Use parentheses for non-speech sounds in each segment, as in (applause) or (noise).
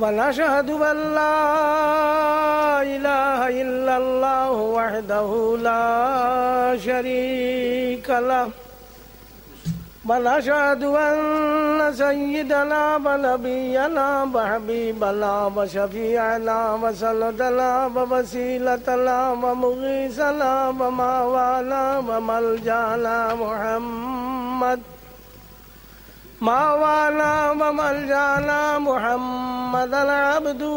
ونشهد أن لا إله إلا الله وحده لا شريك له ونشهد أن سيدنا ونبينا وحبيبنا وشفيعنا وسندنا ووسيلتنا ومغيثنا وماوانا وملجانا محمد ما ماوانا جانا محمدا عبده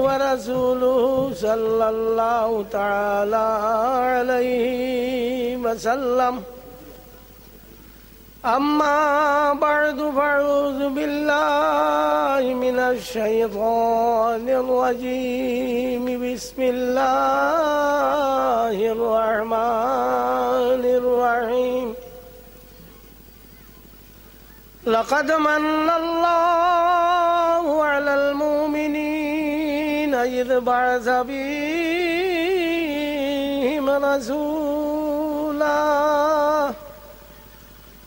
ورسوله صلى الله تعالى عليه وسلم أما بعد فأعوذ بالله من الشيطان الرجيم بسم الله الرحمن الرحيم لقد من الله على المؤمنين إذ بعث بهم رسولا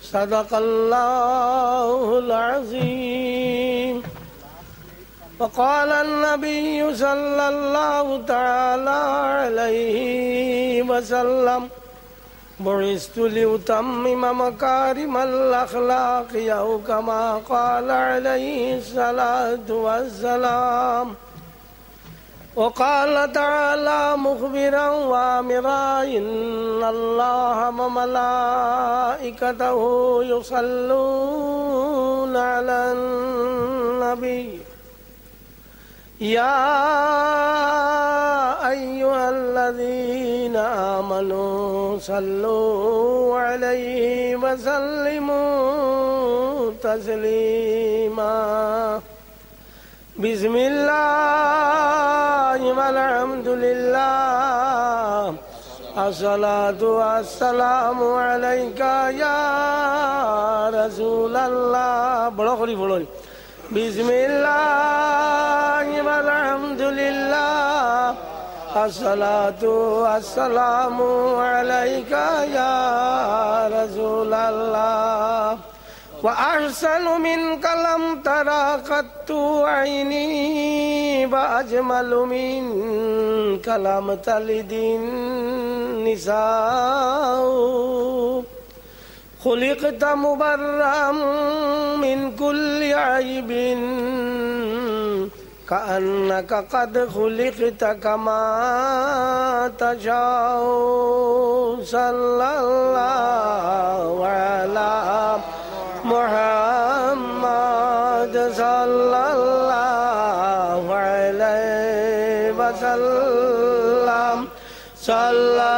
صدق الله العظيم وقال النبي صلى الله تعالى عليه وسلم بعثت لأتمم مكارم الأخلاق أو كما قال عليه الصلاة والسلام وقال تعالى مخبرا وامرا إن الله وملائكته يصلون على النبي يا أيها الذين آمنوا صلوا عليه وسلموا تسليما بسم الله والحمد لله الصلاة والسلام عليك يا رسول الله بڑا خريف بڑا بسم الله والحمد لله الصلاة والسلام عليك يا رسول الله وأحسن منك لم ترى قط عيني وأجمل منك لم تلد النساء خلقت مبرا من كل عيب كأنك قد خلقت كما تشاء صلى الله على محمد صلى الله عليه وسلم صلى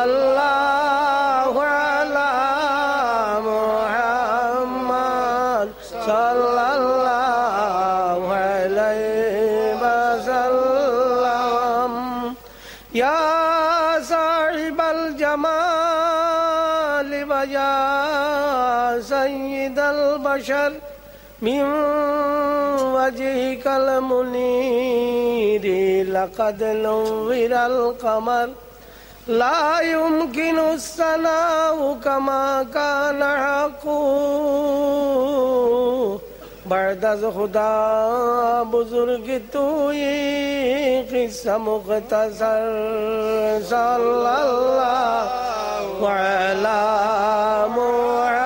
من وجهك المنير لقد نور القمر لا يمكن الثناء كما كان حقه بعد از خدا بزرگ توی قصه مختصر صلی اللہ وعلا محمد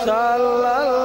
sallallahu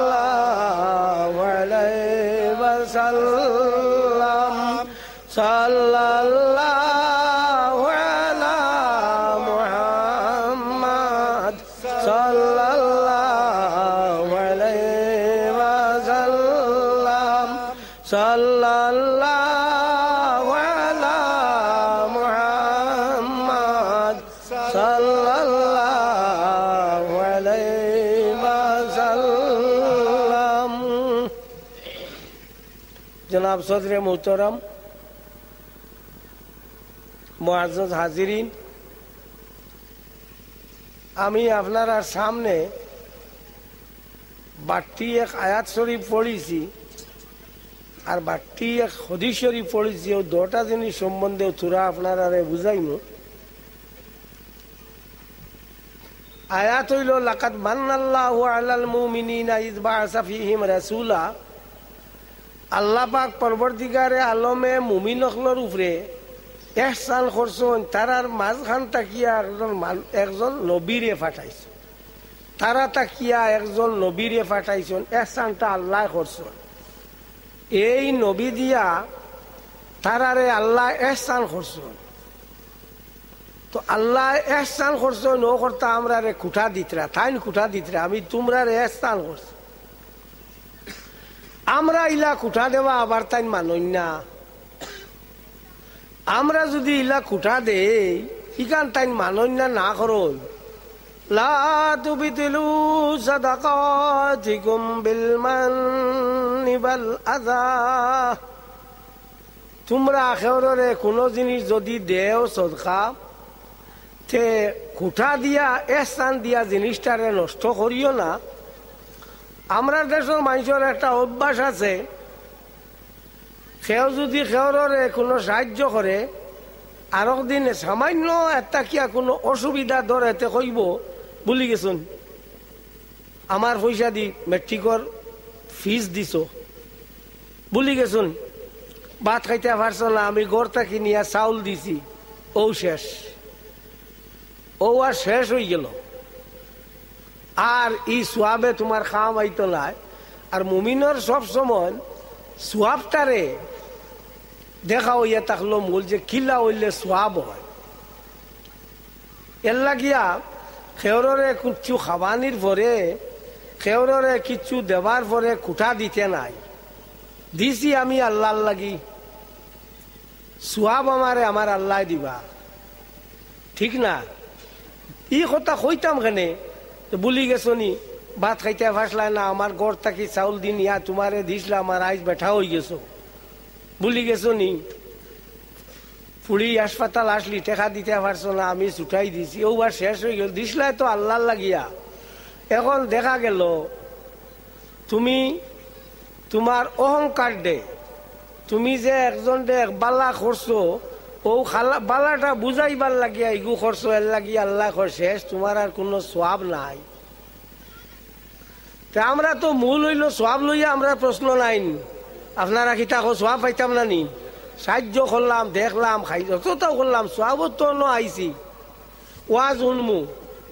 সদরে মোহতরম মহাজ হাজিরিন আমি আপনার সামনে বাট্টি এক আয়াত শরীফ পড়েছি আর বাট্টি এক হদি শরীফ পড়েছি ও দুটা জিনিস সম্বন্ধে তোরা আপনার আরে বুঝাইম আয়াত হইল লাকাত বান্নাল্লাহু আলাল মুমিনিনা ইযবা আসাফিহিম রাসূলা আল্লাপাক পরবর্তীকারে আলমে মুমিন অকলর উপরে এহসান করছেন তারার মাঝখান তাকিয়া একজন একজন নবীরে ফাটাইছে তারা তাকিয়া একজন নবীরে ফাটাইছেন এহসানটা আল্লাহ করছেন এই নবী দিয়া তারারে আল্লাহ এহসান করছেন তো আল্লাহ এহসান করছেন ও কর্তা আমরা রে কুঠা দিতরা তাইন কুঠা দিতরা আমি তোমরা রে এহসান করছি আমরা ইলা কুঠা দেওয়া আবার তাই মানই না আমরা যদি ইলা কুঠা দে ইকান তাই মানই না না করল কোন কোনো জিনিস যদি দেও সদকা তে কুঠা দিয়া এহসান দিয়া জিনিসটারে নষ্ট করিও না আমরা দেশের মানুষের একটা অভ্যাস আছে সেও যদি সেওরে কোনো সাহায্য করে আর দিনে সামান্য একটা কিয়া কোনো অসুবিধা ধরে তে কইব বলি গেছুন আমার পয়সা দি মেট্রিকর ফিজ দিছ বলি গেছুন ভাত খাইতে পারছ না আমি গড়টা কিনিয়া চাউল দিছি ও শেষ ও আর শেষ হয়ে গেল আর এই সোয়াবে তোমার খাম আইতো না আর মুমিনর সব সময় সোয়াবটারে দেখা হইয়া থাকলো মূল যে খিলা হইলে সোয়াব হয় এর লাগিয়া খেওরে কিচ্ছু খাবানির পরে খেওরে কিচ্ছু দেবার পরে কুঠা দিতে নাই দিছি আমি আল্লাহ লাগি সোয়াব আমারে আমার আল্লাহ দিবা ঠিক না ই কথা কইতাম কেনে তো বলি গেছো নি ভাত খাইতে ভাসলা না আমার ঘর থাকি চাউল দিন ইয়া তোমারে দিসলা আমার আইস ব্যাঠা হয়ে গেছো বলি গেছো নি ফুড়ি হাসপাতাল আসলি টেকা দিতে পারছো না আমি ছুটাই দিছি ওবার শেষ হয়ে গেল দিসলাই তো আল্লাহ লাগিয়া এখন দেখা গেল তুমি তোমার অহংকার দে তুমি যে একজন দে বালা করছো ও খালা বালাটা বুঝাইবার লাগিয়া ইগু খরচ লাগি আল্লাহ শেষ তোমার আর কোনো সোয়াব নাই তা আমরা তো মূল হইল সোয়াব লইয়া আমরা প্রশ্ন নাই আপনারা কি তাকে সোয়াব পাইতাম না নি সাহায্য করলাম দেখলাম খাই যতটাও করলাম সোয়াবত তো ন আইছি ওয়াজ শুনমু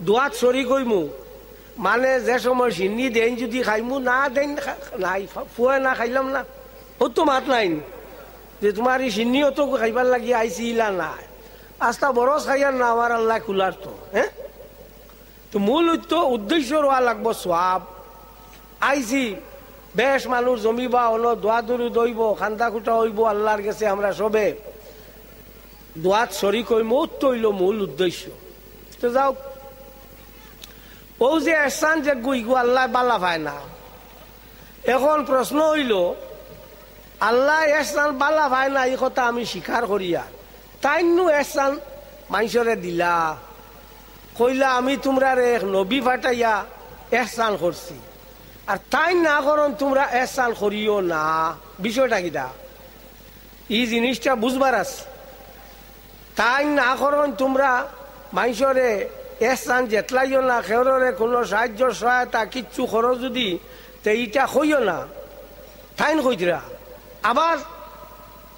দোয়াত সরি কইমু মানে যে সময় সিন্নি দেন যদি খাইমু না দেন নাই ফুয়া না খাইলাম না ও তো মাত নাইন যে তোমার এই সিন্নিয়ত খাইবার লাগি আইসি ইলা নাই আস্তা বরস খাইয়ার না আমার আল্লাহ খুলার তো হ্যাঁ তো মূল তো উদ্দেশ্য রোয়া লাগবো সোয়াব আইসি বেশ মানুষ জমিবা হলো দোয়া দুরু দইব খান্দা খুটা হইব আল্লাহর গেছে আমরা সবে দোয়াত কই মৌত তৈল মূল উদ্দেশ্য তো যাও ও যে এসান যে গু আল্লাহ বালা পায় না এখন প্রশ্ন হইল আল্লাহ এসান বালা ভাই না এই কথা আমি স্বীকার করিয়া তাইনু এসান মানুষরে দিলা কইলা আমি তোমরা এক নবী ফাটাইয়া এহসান করছি আর তাই না করন তোমরা এহসান করিও না বিষয়টা কিটা এই জিনিসটা বুঝবার আছে তাই না করন তোমরা মানুষরে এহসান জেতলাইও না খেউরে কোনো সাহায্য সহায়তা কিচ্ছু করো যদি তো এইটা হইও না তাইন কইতরা আবার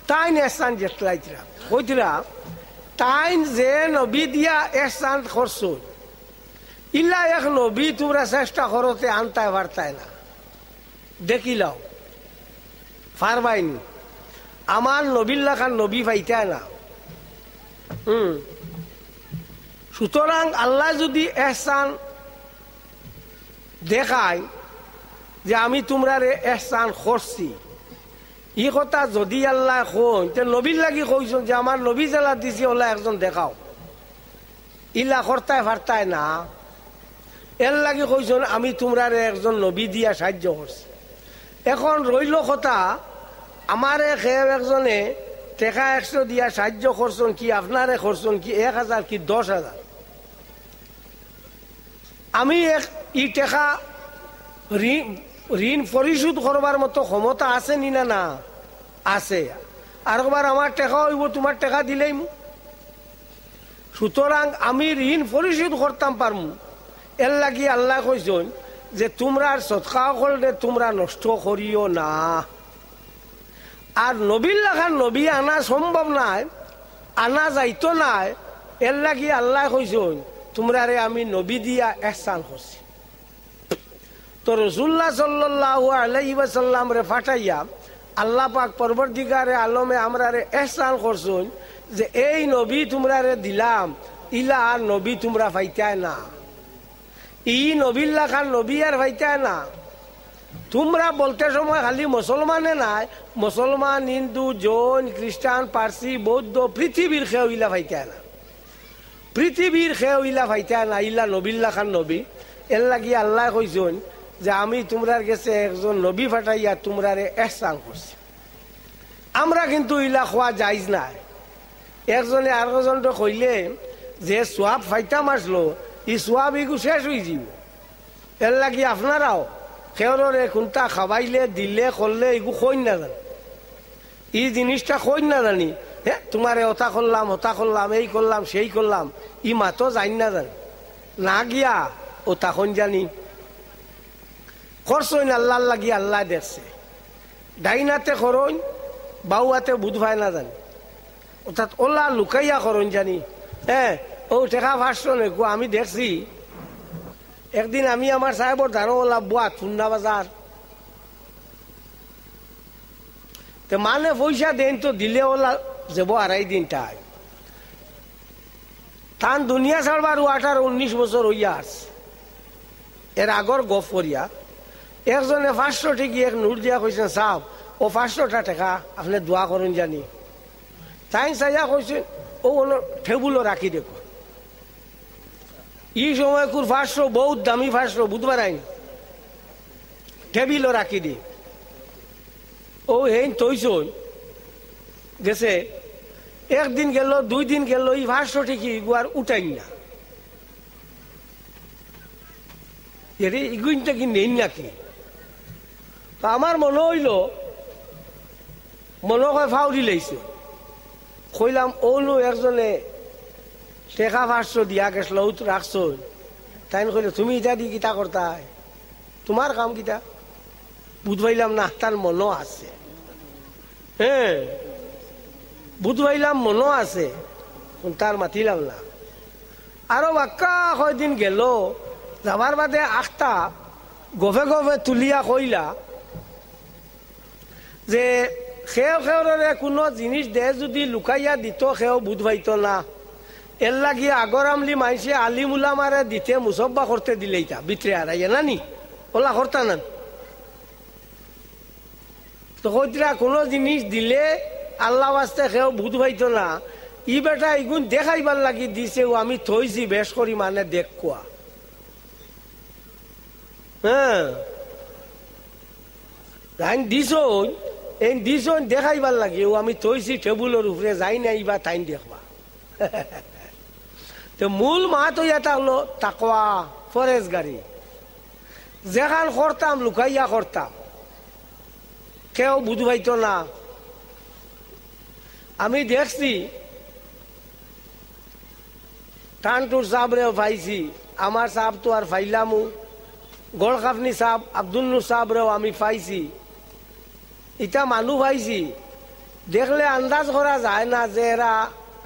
তাইন এসান জেতলাইতরা কইতরা তাইন যে নবী দিয়া এসান খরচ ইল্লা এক নবী তোমরা চেষ্টা করতে আনতায় বার্তায় না দেখি লাও ফারবাইন আমার নবীর লেখার নবী পাইতা না হুম সুতরাং আল্লাহ যদি এসান দেখায় যে আমি তোমরা এসান করছি ই কথা যদি আল্লাহ কই তে নবীর লাগি কইছো যে আমার নবী জ্বালা দিছি হলে একজন দেখাও ইলা হর্তায় ফার্তায় না এর লাগি কইছো আমি তোমরা একজন নবী দিয়া সাহায্য করছি এখন রইল কথা আমার খেয়ে একজনে টেকা একশো দিয়া সাহায্য করছেন কি আপনারে করছেন কি এক হাজার কি দশ হাজার আমি এক ই টেকা ঋণ পরিশোধ করবার মতো ক্ষমতা আছে নি না না আছে আর একবার আমার টেকা হইব তোমার টেকা দিলেই মু সুতরাং আমি ঋণ পরিশোধ করতাম পারম এর লাগি আল্লাহ কইছেন যে তোমরা সৎকা করলে তোমরা নষ্ট করিও না আর নবীর লাখার নবী আনা সম্ভব নাই আনা যাইতো নাই এর লাগি আল্লাহ কইছেন তোমরা রে আমি নবী দিয়া এসান করছি তো রসুল্লাহ সাল্লাহ আলহিবাসাল্লাম রে ফাটাইয়া আল্লাহ পাক পরবর্তীকারে আলমে আমরা রে এহসান করছুন যে এই নবী তোমরা রে দিলাম ইলা আর নবী তোমরা ফাইতায় না ই নবিল্লা খান নবী আর ফাইতায় না তোমরা বলতে সময় খালি মুসলমানে নাই মুসলমান হিন্দু জৈন খ্রিস্টান পার্সি বৌদ্ধ পৃথিবীর খে ইলা ফাইতায় না পৃথিবীর খেয়েও ইলা ফাইতায় না ইলা নবিল্লা খান নবী এর লাগি আল্লাহ কইজন যে আমি তোমরার গেছে একজন নবী ফাটাইয়া তোমরারে এহসান করছি আমরা কিন্তু ইলা খোয়া যাইজ না একজনে আর তো কইলে যে সোয়াব ফাইতা আসলো ই সোয়াব ইগু শেষ হয়ে যাব এর লাগি আপনারাও খেয়ে কোনটা খাবাইলে দিলে করলে ইগু কইন না জানি ই জিনিসটা কইন না জানি হ্যাঁ তোমারে ওতা করলাম ওতা করলাম এই করলাম সেই করলাম ই মাতো যাইন না জানি না গিয়া ওতা কইন জানি খরচ হইন আল্লাহ লাগি আল্লাহ দেখছে ডাইনাতে খরচ বাউয়াতে বুধ ভাই না জানি অর্থাৎ ওলা লুকাইয়া খরণ জানি হ্যাঁ ও ঠেকা ভাসছো নেকু আমি দেখছি একদিন আমি আমার সাহেবর ধারো ওলা বুয়া ঠুন্ডা বাজার তো মানে পয়সা দেন তো দিলে ওলা যাবো আড়াই দিন টাই তান দুনিয়া ছাড়বার আঠারো উনিশ বছর হইয়া আস এর আগর গফ করিয়া একজনে পাঁচশো ঠিকই এক নূর দিয়া কইছেন সাহ ও পাঁচশোটা টাকা আপনি দোয়া করুন জানি তাই চাইয়া কইছেন ও কোনো ঠেবুল রাখি দেখো ই সময় কুর পাঁচশো বহুত দামি পাঁচশো বুধবার আইন টেবিলও রাখি দি ও হেন তৈছই গেছে একদিন গেল দুই দিন গেল ই ভাষ্য ঠিকই গুয়ার উঠাইন না এর ইগুনটা কি নেই নাকি তা আমার মনে হইল মনে হয় ফাউরি লাইছে কইলাম ওলো একজনে টেকা ফাঁসছো দিয়া গেছিল রাখছো তাই কইলো তুমি ইটা দি কিতা করতাই তোমার কাম কিতা বুধবাইলাম না তার মনো আছে হ্যাঁ ভাইলাম মনো আছে তার মাতিলাম না আরো বাক্কা কয়দিন গেল যাবার বাদে আখটা গভে গভে তুলিয়া কইলা যে সেও সেওরে কোনো জিনিস দে যদি লুকাইয়া দিত সেও বুধ পাইত না এর লাগি আগর আমলি মাইসে আলিম উলামারে দিতে মুসব্বা করতে দিলে ইটা বিতরে হারাইয়া নানি ওলা করতা না তো কইতরা কোনো জিনিস দিলে আল্লাহ আসতে সেও বুধ ভাইত না ই বেটা এগুন দেখাইবার লাগি দিছে ও আমি থইছি বেশ করি মানে দেখ কোয়া হ্যাঁ দিছ এই দিজন দেখাইবার লাগে ও আমি থৈছি টেবুলৰ উপরে যাই নাই বা টাইম দেখবা তো মূল মাহাতো এটা হলো তাকোয়া ফরেজ গাড়ি যেখান করতাম লুকাইয়া করতাম কেউ বুঝবাইতো না আমি দেখছি টানটুর সাবরেও পাইছি আমার সাপ তো আর ফাইলামু গোড়কাপনি সাপ আব্দুল নূর সাবরেও আমি পাইছি ইটা মানু পাইছি দেখলে আন্দাজ করা যায় না যে এরা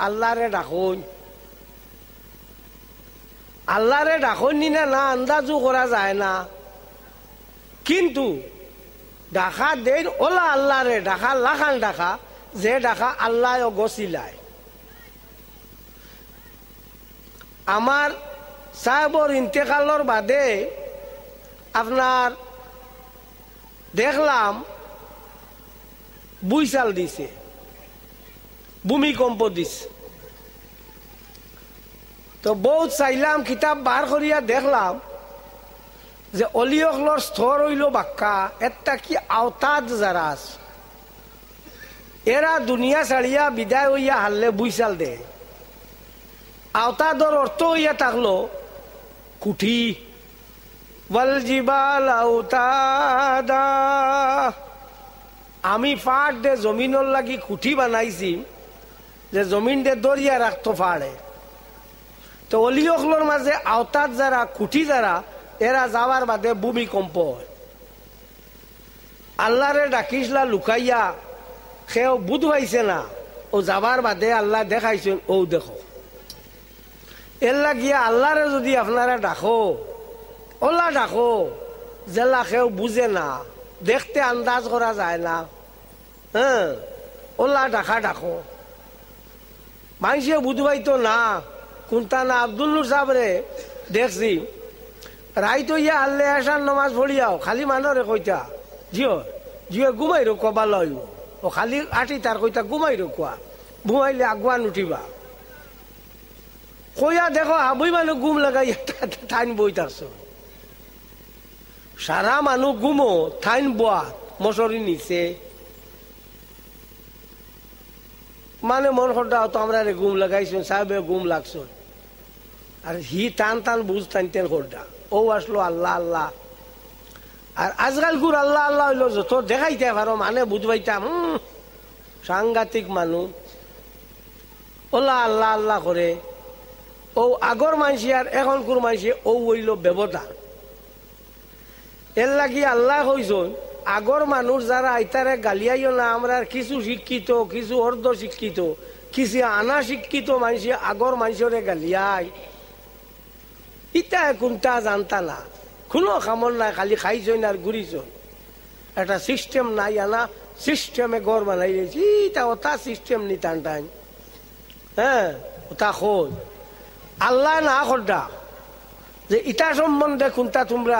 আল্লাহরে ডাকুন আল্লাহরে ডাকুন নি না আন্দাজও করা যায় না কিন্তু ডাকা দেন ওলা আল্লাহরে ডাকা লাখান ডাকা যে ডাকা আল্লাহ গছিলায় আমার সাহেবর ইন্তেকালর বাদে আপনার দেখলাম বুইশাল দিছে ভূমিকম্প দিছে তো বহুত চাইলাম কিতাব বার করিয়া দেখলাম যে অলিয়কলর স্থৰ হইল বাক্কা একটা কি আওতাদ যারা আছে এরা দুনিয়া ছাড়িয়া বিদায় হইয়া হারলে বুইসাল দে আওতাদর অর্থ হইয়া থাকলো কুঠি বল আওতাদা আমি ফাঁক দে জমিনের লাগি কুঠি বানাইছি যে জমিন দে দরিয়া রাখতো ফাড়ে তো অলিওখলোর মাঝে আওতাত যারা কুঠি যারা এরা যাওয়ার বাদে ভূমিকম্প হয় আল্লাহরে ডাকিসলা লুকাইয়া সেও বুধ পাইছে না ও যাবার বাদে আল্লাহ দেখাইছেন ও দেখো এর লাগিয়া আল্লাহরে যদি আপনারা ডাকো ওলা ডাকো জেলা সেও বুঝে না দেখতে আন্দাজ করা যায় না হ্যাঁ ওলা ডাকা ডাকো মানুষে বুধবাইতো না কোনটা না আবদুল্লুর সাবরে দেখছি রাইত ইয়া আল্লে আসার নমাজ পড়িয়াও খালি মানরে কইতা জিও জিও গুমাই রো কবা লয় ও খালি আটি তার কইতা গুমাই রো কোয়া ঘুমাইলে আগুয়ান উঠিবা কইয়া দেখো আবুই মানুষ গুম লাগাই টাইম বই থাকছো সারা মানুষ ঘুমো থাইন বোয়া মশরি নিচে মানে মন হঠাও তো আমরা গুম লাগাইছুন সাহেবে গুম লাগছুন আর হি টান টান বুঝ টান টেন হরডা ও আসলো আল্লাহ আল্লাহ আর আজকাল গুর আল্লাহ আল্লাহ হইল যত দেখাইতে পারো মানে বুঝবাইতাম সাংঘাতিক মানুষ ওলা আল্লাহ আল্লাহ করে ও আগর মানসি আর এখন কোন মানসি ও হইল ব্যবধান এর লাগি আল্লাহ হইজন আগর মানুষ যারা আইতারে গালিয়াইও না আমরা কিছু শিক্ষিত কিছু অর্ধ শিক্ষিত কিছু আনা শিক্ষিত মানুষ আগর মানুষরে গালিয়াই ইটা কোনটা জানতা না কোনো খামর নাই খালি খাইছই আর ঘুরিছই একটা সিস্টেম নাই আনা সিস্টেমে গড় বানাই দিয়েছি ইটা ওটা সিস্টেম নি টান টান হ্যাঁ ওটা খোঁজ আল্লাহ না খোঁজা যে ইটা সম্বন্ধে কোনটা তোমরা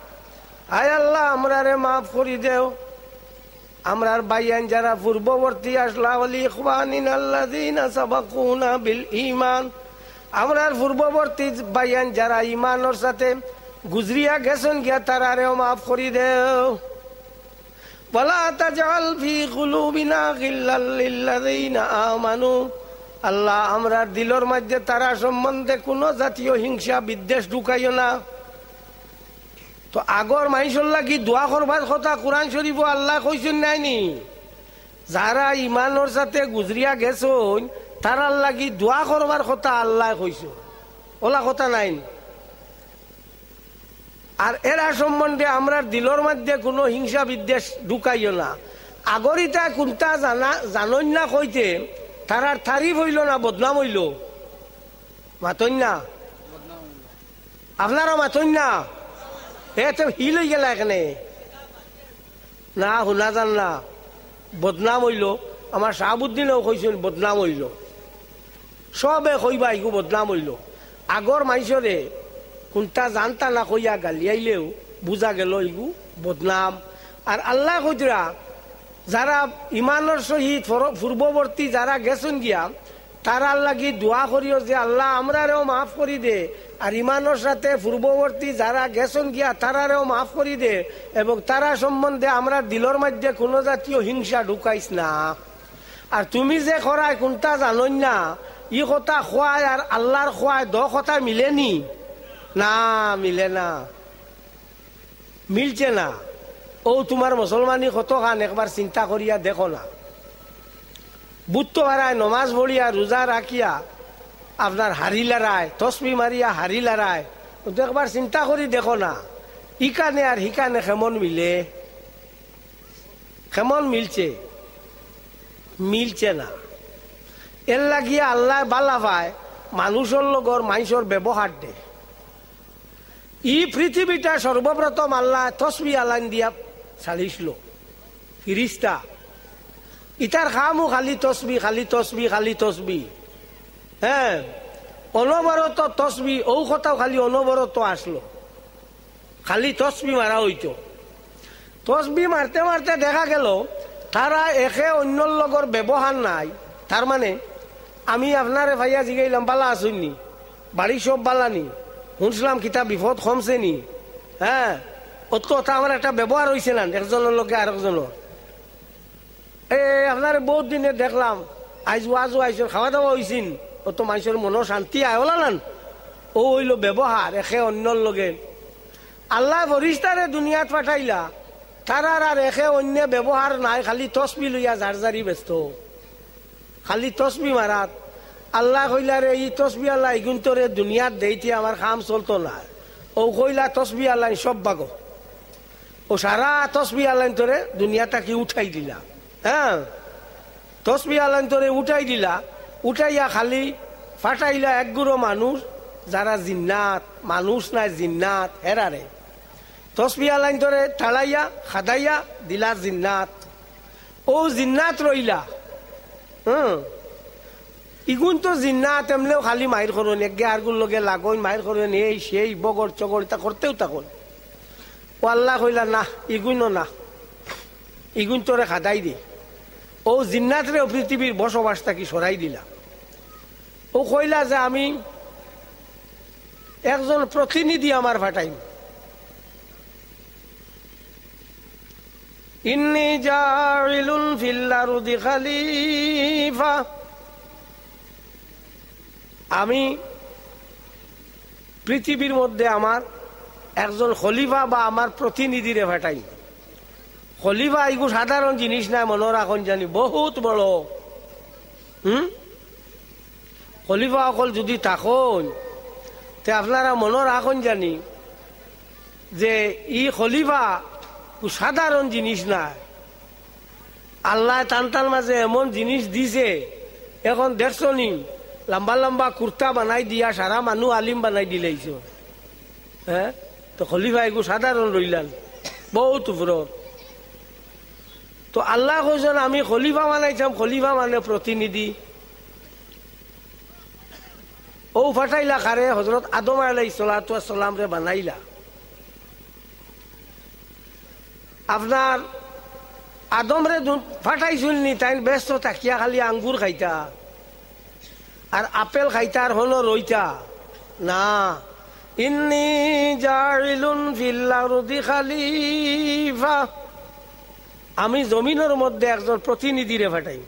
আয় আল্লাহ আমরারে মাফ করি দেও আমরার বাইয়ান যারা পূর্ববর্তী আসলা অলি ইকবানিন আল্লাহ দিন সাবাকুনা বিল ইমান আমরার পূর্ববর্তী বাইয়ান যারা ইমানোর সাথে গুজরিয়া গেছেন গিয়া তারারেও মাফ করি দেও বলা তাজাল ফি কুলুবিনা গিল্লাল্লিল্লাযিনা আমানু আল্লাহ আমরার দিলর মধ্যে তারা সম্বন্ধে কোনো জাতীয় হিংসা বিদ্বেষ ঢুকাইও না তো আগর মাইসল্লা কি দোয়া করবার কথা কোরআন শরীফ আল্লাহ কইসেন নাই নি যারা ইমানোর সাথে গুজরিয়া তার আল্লাহ লাগি দোয়া করবার কথা আল্লাহ কইস ওলা কথা নাই আর এরা সম্বন্ধে আমরা দিলর মধ্যে কোনো হিংসা বিদ্বেষ ঢুকাইও না আগরিতা কোনটা জানা জানই না কইতে আর তারিফ হইল না বদনাম হইল মাতন না আপনারা মাতন না তো হিল হয়ে গেল এখানে না শুনা জান না বদনাম হইল আমার শাহাবুদ্দিনেও কইছিল বদনাম হইল সবে কইবা ইগু বদনাম হইল আগর মানুষরে কোনটা জানতা না কইয়া গালিয়াইলেও বুঝা গেল এগু বদনাম আর আল্লাহ কইতরা যারা ইমানর সহিত পূর্ববর্তী যারা গেছেন গিয়া তার কি দোয়া করিও যে আল্লাহ আমরারেও মাফ করি দে আর ইমানোর সাথে পূর্ববর্তী যারা গেছেন গিয়া তারারেও মাফ করি দে এবং তারা সম্বন্ধে আমরা দিলর মধ্যে কোনো জাতীয় হিংসা ঢুকাইস না আর তুমি যে খরায় কোনটা জানই না ই কথা খোয়ায় আর আল্লাহর খোয়ায় দ কথা মিলেনি না মিলে না মিলছে না ও তোমার মুসলমানি কত খান একবার চিন্তা করিয়া দেখো না বুত্তো হারায় নমাজ ভরিয়া রোজা রাখিয়া আপনার হারি লড়ায় তসবি মারিয়া হারি লড়ায় একবার চিন্তা করি দেখো না ইকানে আর হিকানে কেমন মিলে কেমন মিলছে মিলছে না এর লাগিয়া আল্লাহ বালা পায় মানুষের লগর মানুষের ব্যবহার দে ই পৃথিবীটা সর্বপ্রথম আল্লাহ তসবি আলাইন দিয়া চালিছিল ফিরিস্তা ইটার খামও খালি তসবি খালি তসবি খালি তসবি হ্যাঁ অনবরত তসবি ঔ কথাও খালি অনবরত আসলো খালি তসবি মারা হইতো তসবি মারতে মারতে দেখা গেল তারা একে অন্যর লগর ব্যবহার নাই তার মানে আমি আপনারে ভাইয়া জিগাইলাম বালা আসুননি বাড়ি সব বালা নি শুনছিলাম কিতা বিপদ কমছে নি হ্যাঁ অত আমার একটা ব্যবহার হয়েছে না একজনের লোকে আরেকজনের এ আপনার বহুত দিনে দেখলাম আইজ আজও আইসর খাওয়া দাওয়া হয়েছিন তো মানুষের মনের শান্তি ওলালান ও হইল ব্যবহার একে অন্যর লগে আল্লাহ বরিস্তারে দুনিয়াত পাঠাইলা তার আর একে অন্য ব্যবহার নাই খালি তসবি লইয়া ঝাড়ি ব্যস্ত খালি তসবি মারাত আল্লাহ কইলারে ই তসবি আল্লাহ এগুন দুনিয়াত দেইতে আমার খাম চলতো না ও কইলা তসবি আল্লাহ সব বাগ ও সারা তসবি আল্লাহ তোরে দুনিয়াটা কি উঠাই দিলা হ্যাঁ তসবি আলান্তরে উঠাই দিলা উঠাইয়া খালি ফাটাইলা একগুড়ো মানুষ যারা জিন্নাত মানুষ নাই জিন্নাত হেরারে তসবি আলান্তরে ঠালাইয়া খাদাইয়া দিলা জিন্নাত ও জিন্নাত রইলা হুম হ্যাঁ। ইগুন তো জিন্নাত এমলেও খালি মাহির করুন একে আরগুন লগে লাগন মাহির করুন এই সেই বগর চগর তা করতেও তখন ও আল্লাহ কইলা না ইগুনও না ইগুন তোরে খাদাই দে ও জিন্নাতরেও পৃথিবীর বসবাস থাকি সরাই দিলা ও কইলা যে আমি একজন প্রতিনিধি আমার ফাটাইম ইন্নি জাইলুন ফিল্লারুদি খালিফা আমি পৃথিবীর মধ্যে আমার একজন খলিফা বা আমার প্রতিনিধিরে ফাটাইম খলিফা এগু সাধারণ জিনিস না মনে রাখন জানি বহুত বড় হুম খলিফা অকল যদি থাকুন তে আপনারা মনে রাখন জানি যে ই খলিফা সাধারণ জিনিস না আল্লাহ টানটার মাঝে এমন জিনিস দিছে এখন দেখছো নি লম্বা লম্বা কুর্তা বানাই দিয়া সারা মানুহ আলিম বানাই দিলাইছ হ্যাঁ তো খলিফা এগু সাধারণ রইলান বহুত উপরত তো আল্লাহ কৈছেন আমি খলিফা বানাইছাম খলিফা মানে প্রতিনিধি ও ফাটাইলা খারে হজরত আদম আলাই সালাম রে বানাইলা আপনার আদম রে ফাটাইছিল নি তাই ব্যস্ত তাকিয়া খালি আঙ্গুর খাইতা আর আপেল খাইতা আর হলো রইতা না ইন্নি জাইলুন ফিল্লা রুদি খালিফা আমি জমিনের মধ্যে একজন প্রতিনিধিরে ফাটাই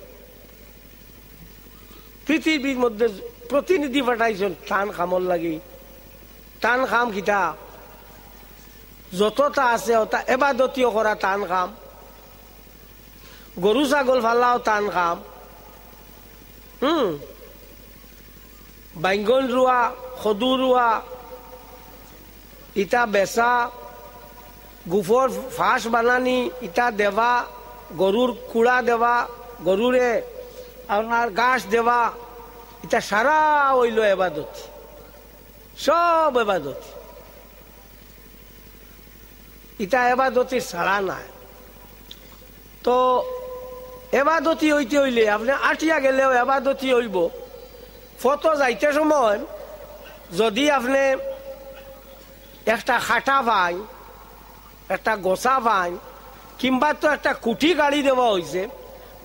পৃথিবীর মধ্যে প্রতিনিধি ফাটাইছেন টান খামর লাগি টান খাম খিতা যতটা আছে ওটা এবাদতীয় করা টান খাম গরু ছাগল ফালাও টান খাম হুম বাইঙ্গন রোয়া সদু রোয়া ইটা বেচা গুফর ফাঁস বানানি ইটা দেওয়া গরুর কুড়া দেওয়া গরুরে আপনার ঘাস দেওয়া এটা সারা ওইল এবাদত সব এবাদত এটা এবাদতি সারা নাই তো এবাদতি হইতে হইলে আপনি আটিয়া গেলেও এবাদতি হইব ফটো যাইতে সময় যদি আপনি একটা খাটা পায় একটা গোসা ভাই কিংবা তো একটা কুটি গাড়ি দেওয়া হয়েছে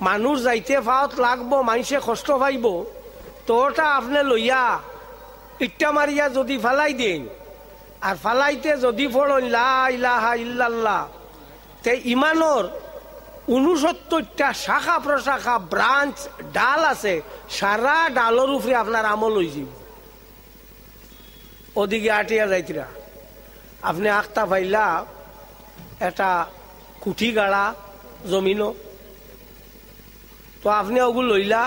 মানুষ যাইতে ফাওয়াত লাগবো মানুষে কষ্ট পাইব তো ওটা আপনি লইয়া ইট্টা মারিয়া যদি ফালাই দেন আর ফালাইতে যদি ফলন লাহা ইল্লাল্লাহ তে ইমানোর উনসত্তরটা শাখা প্রশাখা ব্রাঞ্চ ডাল আছে সারা ডালের উপরে আপনার আমল হয়ে যাব ওদিকে আটিয়া যাইতিরা আপনি আক্তা ফাইলা একটা কুঠি গাড়া জমিনও তো আপনি ওগু লইলা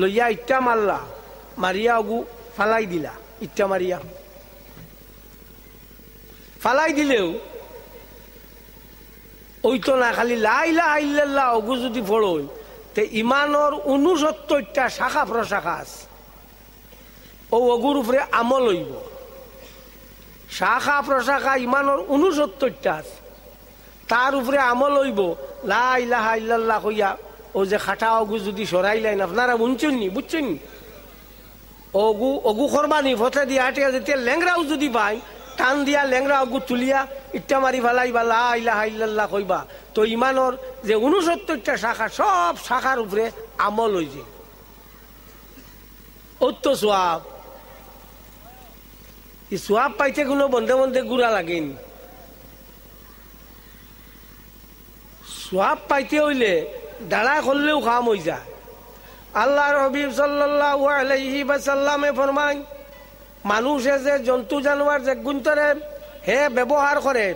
লইয়া ইটা মারলা মারিয়া ওগু ফালাই দিলা ইটা মারিয়া ফালাই দিলেও ওই তো না খালি লাইলা আইল্লা ওগু যদি ফলই তে ইমানর উনসত্তরটা শাখা প্রশাখা আছে ও অগুর উপরে আমল হইব শাখা প্রশাখা ইমানর উনসত্তরটা আছে তার উপরে আমল হইব লাহা ইল্লাল্লাহ কইয়া ও যে খাটা অগু যদি সরাই লাইন আপনারা বুনচুননি বুঝছুননি অগু অগু করবানি ফতে দিয়া হাটিয়া যেতিয়া লেংরাও যদি পাই টান দিয়া লেংরা অগু তুলিয়া ইটা মারি ফেলাইবা লাহা ইল্লাল্লাহ কইবা তো ইমানর যে উনসত্তরটা শাখা সব শাখার উপরে আমল হইছে অত্য সোয়াব এই সোয়াব পাইতে কোনো বন্ধে বন্ধে গুড়া লাগেনি সোয়াব পাইতে হইলে দাঁড়া করলেও কাম হয়ে যায় আল্লাহ রবিব সাল্লাহ আলহি বাসাল্লামে ফরমান মানুষে যে জন্তু জানোয়ার যে গুণতরে হে ব্যবহার করেন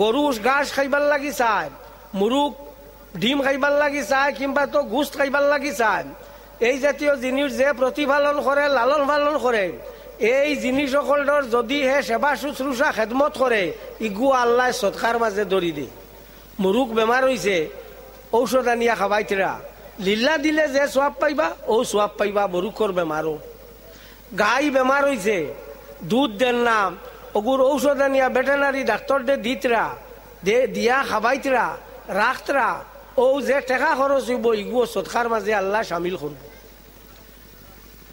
গরু ঘাস খাইবার লাগি চায় মুরুখ ডিম খাইবার লাগি চায় কিংবা তো গুস্ত খাইবার লাগি চায় এই জাতীয় জিনিস যে প্রতিপালন করে লালন পালন করে এই জিনিসকলর যদি হে সেবা শুশ্রূষা খেদমত কৰে ইগু আল্লাহ সৎকার মাজে দৌড়ি দিয়ে মুরুখ বেমার হয়েছে ঔষধ আনিয়া খাবাইতরা লীলা দিলে যে সাপ পাইবা ও সাপ পাইবা মুরুখর বেমারও গাই বেমার হয়েছে দুধ দেন না ওগুর ঔষধ আনিয়া ভেটেনারি দে দিতরা দে দিয়া খাবাইতরা রাখতরা ও যে টেকা খরচ হইব ইগুও সৎকার মাঝে আল্লাহ সামিল করব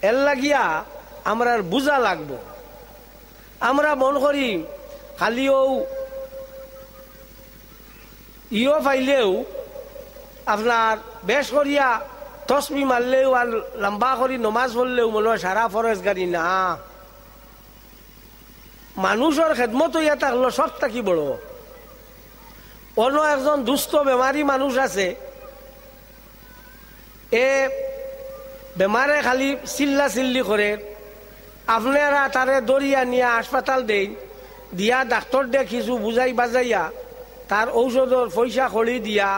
এর লাগিয়া আমরা বুঝা লাগবো আমরা মন করি খালিও ইও পাইলেও আপনার বেশ করিয়া তসমি মারলেও আর লম্বা করি নমাজ পড়লেও মনে হয় সারা ফরজ গাড়ি না মানুষের খেদমত ইয়া থাকলো সব থাকি বড় অন্য একজন দুস্থ বেমারি মানুষ আছে এ বেমারে খালি চিল্লা চিল্লি করে আপনারা তারে দরিয়া নিয়ে হাসপাতাল দেই দিয়া ডাক্তর দেখিছু বুঝাই বাজাইয়া তার ঔষধর পয়সা খড়ি দিয়া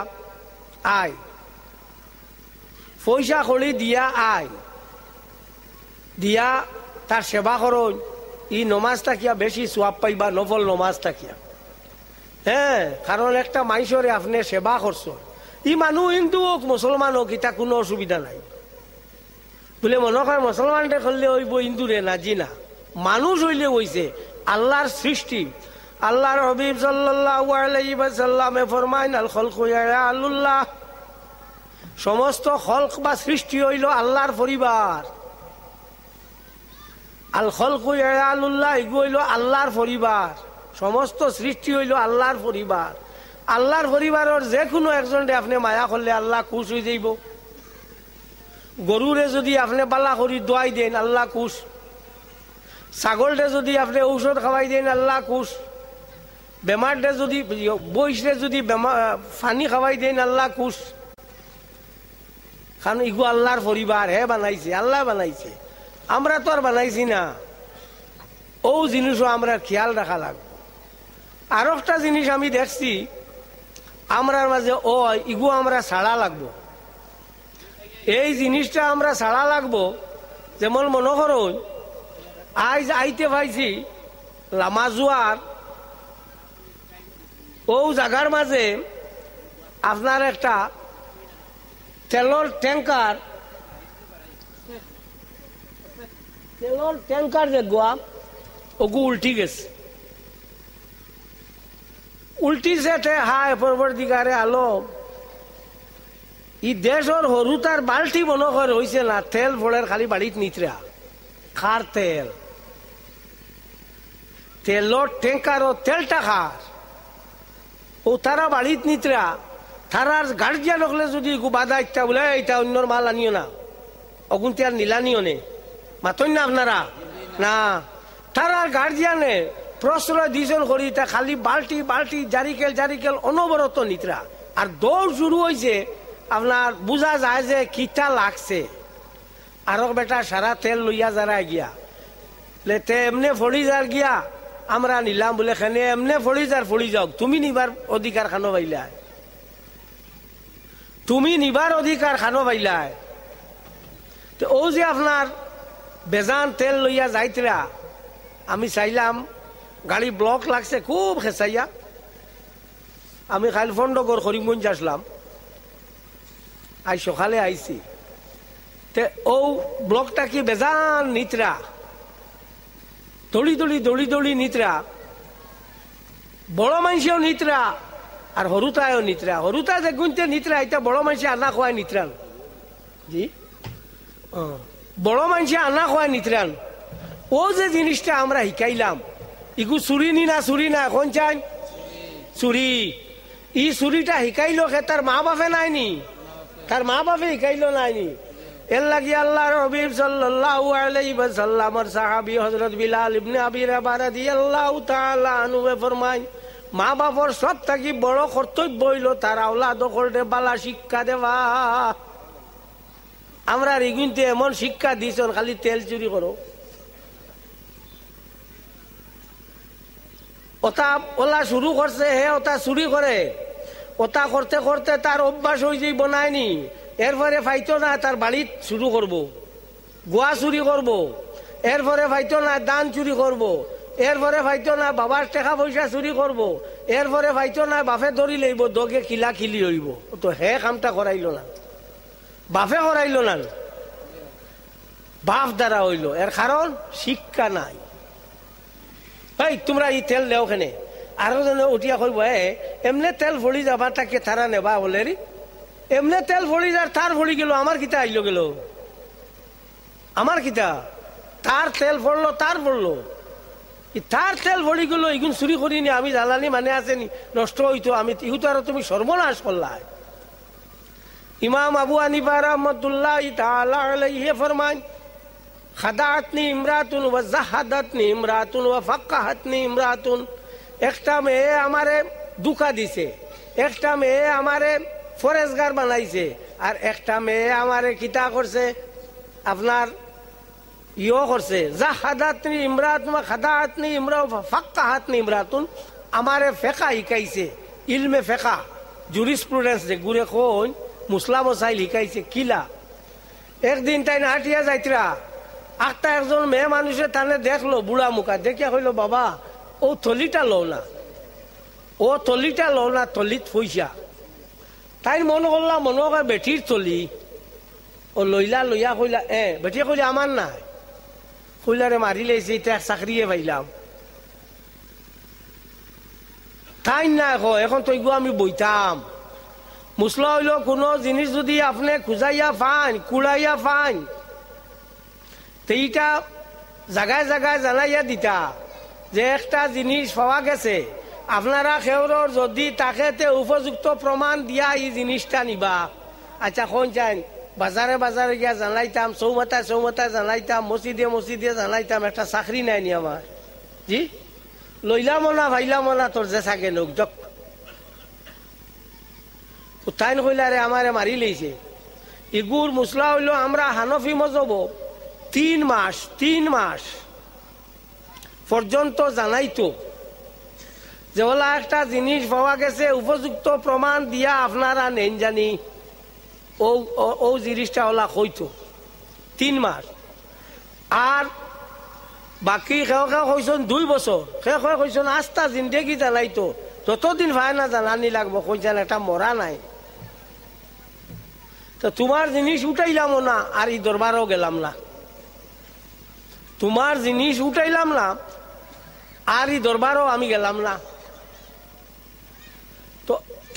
আয় পয়সা খড়ি দিয়া আয় দিয়া তার সেবা কর ই নমাজ থাকিয়া বেশি সোয়াব পাইবা নফল নমাজ থাকিয়া হ্যাঁ কারণ একটা মাইসরে আপনি সেবা করছ ই মানুষ হিন্দু হোক মুসলমান হোক এটা কোনো অসুবিধা নাই বলে মনে হয় মুসলমানটা করলে হইব হিন্দুরে না জি না মানুষ হইলে হইছে আল্লাহর সৃষ্টি আল্লাহর হবিব সাল্লাল্লাহু ফরমাইন আল খলকু আল্লাহ সমস্ত হলক বা সৃষ্টি হইল আল্লাহর পরিবার আল খলকু আল্লাহ এগু হইল আল্লাহর পরিবার সমস্ত সৃষ্টি হইল আল্লাহর পরিবার আল্লাহর পরিবারের যে কোনো একজন আপনি মায়া করলে আল্লাহ খুশ হয়ে যাইব গরুরে যদি আপনি বালা করি দোয়াই দেন আল্লাহ খুশ ছাগলটে যদি আপনি ঔষধ খাওয়াই দেন আল্লাহ খুশ বেমারটা যদি বইসরে যদি ফানি খাওয়াই দেন আল্লাহ খুশ কারণ ইগু আল্লাহর পরিবার হে বানাইছে আল্লাহ বানাইছে আমরা তো আর বানাইছি না ও জিনিসও আমরা খেয়াল রাখা লাগবে আর একটা জিনিস আমি দেখছি আমরার মাঝে ও ইগু আমরা ছাড়া লাগবো এই জিনিসটা আমরা ছাড়া লাগবো যেমন মনে করো আজ আইতে পাইছি লামাজুয়ার ও জায়গার মাঝে আপনার একটা তেলর ট্যাঙ্কার তেলর ট্যাঙ্কার যে গোয়া ওগু উল্টি গেছে উল্টি সেটে হায় পরবর্তীকারে আলো ই দেশর হরু তার বাল্টি করে হয়েছে না তেল ভোলের খালি বাড়িত নিচরা খার তেল তেলর ট্যাঙ্কার ও তেলটা খার ও তারা বাড়িত নিতরা তারার গার্জিয়ান হলে যদি বাধা ইত্যা বলে এটা অন্যর মাল আনিও না অগুন্তি আর নিলানিও নে মাতই না আপনারা না তারার গার্জিয়ানে প্রশ্রয় দিজন করি তা খালি বাল্টি বাল্টি জারিকেল জারিকেল অনবরত নিতরা আর দৌড় শুরু হয়েছে আপনার বোঝা যায় যে কিটা লাগছে আরো বেটা সারা তেল লইয়া যারা গিয়া লে এমনি ফড়ি যার গিয়া আমরা নিলাম বলে খানে এমনে ফড়ি যার ফড়ি যাওক তুমি নিবার অধিকার খানো পাইলাই তুমি নিবার অধিকার খানো পাইলাই তো ও যে আপনার বেজান তেল লইয়া যাইতরা আমি চাইলাম গাড়ি ব্লক লাগছে খুব খেসাইয়া আমি খালি ফন্ডগর করিমগঞ্জ আসলাম আজ সকালে আইছি তে ও ব্লকটা কি বেজান নিতরা দলি দলি দলি দলি নিতরা বড় মানুষেও নিতরা আর হরুতায়ও নিতরা হরুতা যে গুনতে নিতরা এটা বড় মানুষে আনা খোয়ায় নিতরান জি বড় মানুষে আনা খোয়ায় নিতরান ও যে জিনিসটা আমরা শিকাইলাম ইগু চুরি নি না চুরি না এখন চাই চুরি ই চুরিটা শিকাইল সে তার মা বাপে নাইনি তার মা বাপে নাই নাইনি এর লাগি আল্লাহ রবিব সাল্লাহ আলাইসাল্লামর সাহাবি হজরত বিলাল ইবনে আবির আবারা দিয়ে আল্লাহ তালা আনুবে ফরমাই মা বাপর সব থাকি বড় কর্তব্য হইল তার আওলা দখলটে বালা শিক্ষা দেবা আমরা রিগুনতে এমন শিক্ষা দিছন খালি তেল চুরি করো ওটা ওলা শুরু করছে হে ওটা চুরি করে ওটা করতে করতে তার অভ্যাস হয়ে যাইব নি এরপরে ফাইতো না তার বাড়িত শুরু করব। গোয়া চুরি করব। এরপরে ফাইতো না দান চুরি করব। এরপরে ফাইতো না বাবার টেকা পয়সা চুরি করব। এরপরে ফাইতো না বাপে ধরি লইব দগে কিলা খিলি হইব তো হে কামটা করাইল না বাফে করাইল না বাপ দ্বারা হইল এর কারণ শিক্ষা নাই এই তোমরা এই তেল দেওখানে আরো যেন উঠিয়া কইব এমনি তেল ভরি যাবা তাকে থারা নেবা বলে এমনে তেল ভরি যার তার ভরি গেল আমার কিতা আইলো গেল আমার কিতা তার তেল ভরলো তার ভরলো তার তেল ভরি গেল এগুন চুরি করিনি আমি জ্বালানি মানে আসেনি নষ্ট হইতো আমি ইহুতো আর তুমি সর্বনাশ করলাই ইমাম আবু আনিবা রহমতুল্লাহ তাআলা আলাইহি ফরমান খাদাতনি ইমরাতুন ওয়া জাহাদাতনি ইমরাতুন ফাক্কা হাতনি ইমরাতুন একটা মেয়ে আমারে দুকা দিছে একটা মেয়ে আমারে ফরেজগার বানাইছে আর একটা মেয়ে আমারে কিতা করছে আপনার ইও করছে যা হাদাতনি হাত নি ইমরা ফাক্কা হাতনি ইমরাতুন আমারে ফেকা শিকাইছে ইলমে ফেকা জুরিস্প্রুডেন্স যে গুরে কোন মুসলা ওসাইল শিকাইছে কিলা একদিন তাই না হাটিয়া যাইতরা আখটা একজন মেয়ে মানুষে তানে দেখলো বুড়া মুখা দেখিয়া হইলো বাবা ও থলিটা লও না ও থলিটা লও না থলিত পয়সা তাই মন করলা মনে করে বেটির চলি ও লইলা লইয়া কইলা এ বেটিয়ে কইলা আমার নাই কইলারে মারি লাইছে এটা চাকরিয়ে পাইলাম তাই না এখন তৈ আমি বইতাম মুসলা হইল কোনো জিনিস যদি আপনি খুজাইয়া ফাইন কুড়াইয়া ফাইন তেইটা জাগায় জাগায় জানাইয়া দিতা যে একটা জিনিস পাওয়া গেছে আপনারা খেউরর যদি তাকেতে উপযুক্ত প্রমাণ দিয়া এই জিনিসটা নিবা আচ্ছা কোন চান বাজারে বাজারে গিয়া জানাইতাম চৌমাতায় চৌমাতায় জানাইতাম মসজিদে মসজিদে জানাইতাম একটা চাকরি নাই নি আমার জি লইলাম না ভাইলাম না তোর যে থাকে লোক যক উত্থায়ন কইলারে আমারে মারি লইছে ইগুর মুসলা হইল আমরা হানফি মজব তিন মাস তিন মাস পর্যন্ত জানাইতো যে ওলা একটা জিনিস পাওয়া গেছে উপযুক্ত প্রমাণ দিয়া আপনারা নেন জানি ও ও জিনিসটা ওলা হইতো তিন মাস আর বাকি সেও সেও কইসন দুই বছর শেষ হয়ে কইসন আস্তা জিন্দেগি জ্বালাইতো যতদিন ভাই না জানানি লাগবো কইছেন একটা মরা নাই তো তোমার জিনিস উঠাইলাম না আর এই দরবারও গেলাম না তোমার জিনিস উঠাইলাম না আর এই দরবারও আমি গেলাম না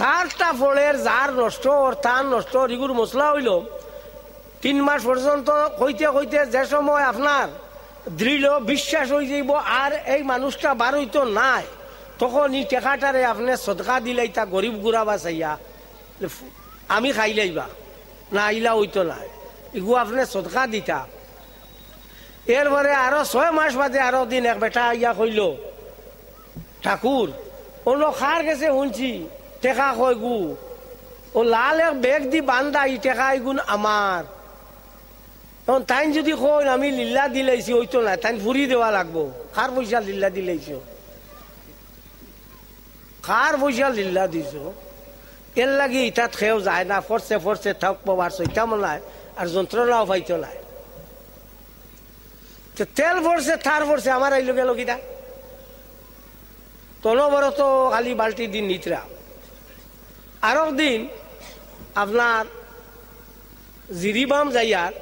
তারটা ফলের যার নষ্ট অর্থান নষ্ট রিগুর মশলা হইল তিন মাস পর্যন্ত কইতে কইতে যে সময় আপনার দৃঢ় বিশ্বাস হয়ে যাইব আর এই মানুষটা বার তো নাই তখন এই টেকাটারে আপনি সদকা দিলে তা গরিব গুড়া বাসাইয়া আমি খাই লাইবা না আইলা হইতো নাই ইগু আপনি সদকা দিতা এরপরে আরো ছয় মাস বাদে আরো দিন এক বেটা ইয়া কইল ঠাকুর অন্য খার গেছে শুনছি টেকা কয় গু ও লাল এক বেগ দি বান্ধা ই টেকা গুণ আমার তখন তাইন যদি কই আমি লিল্লা দিলাইছি ওই তো না তাইন ফুরি দেওয়া লাগবো কার পয়সা লিল্লা দিলাইছো কার পয়সা লিল্লা দিছো এর লাগে ইটাত খেও যায় না ফরসে ফরসে থাক পাবার সইটা মনে আর যন্ত্রণাও পাইতো নাই তেল ভরছে থার ভরছে আমার আইলো গেল কিটা তনবরত খালি বাল্টি দিন নিতরা আরও দিন আপনার জিরিবাম যাইয়ার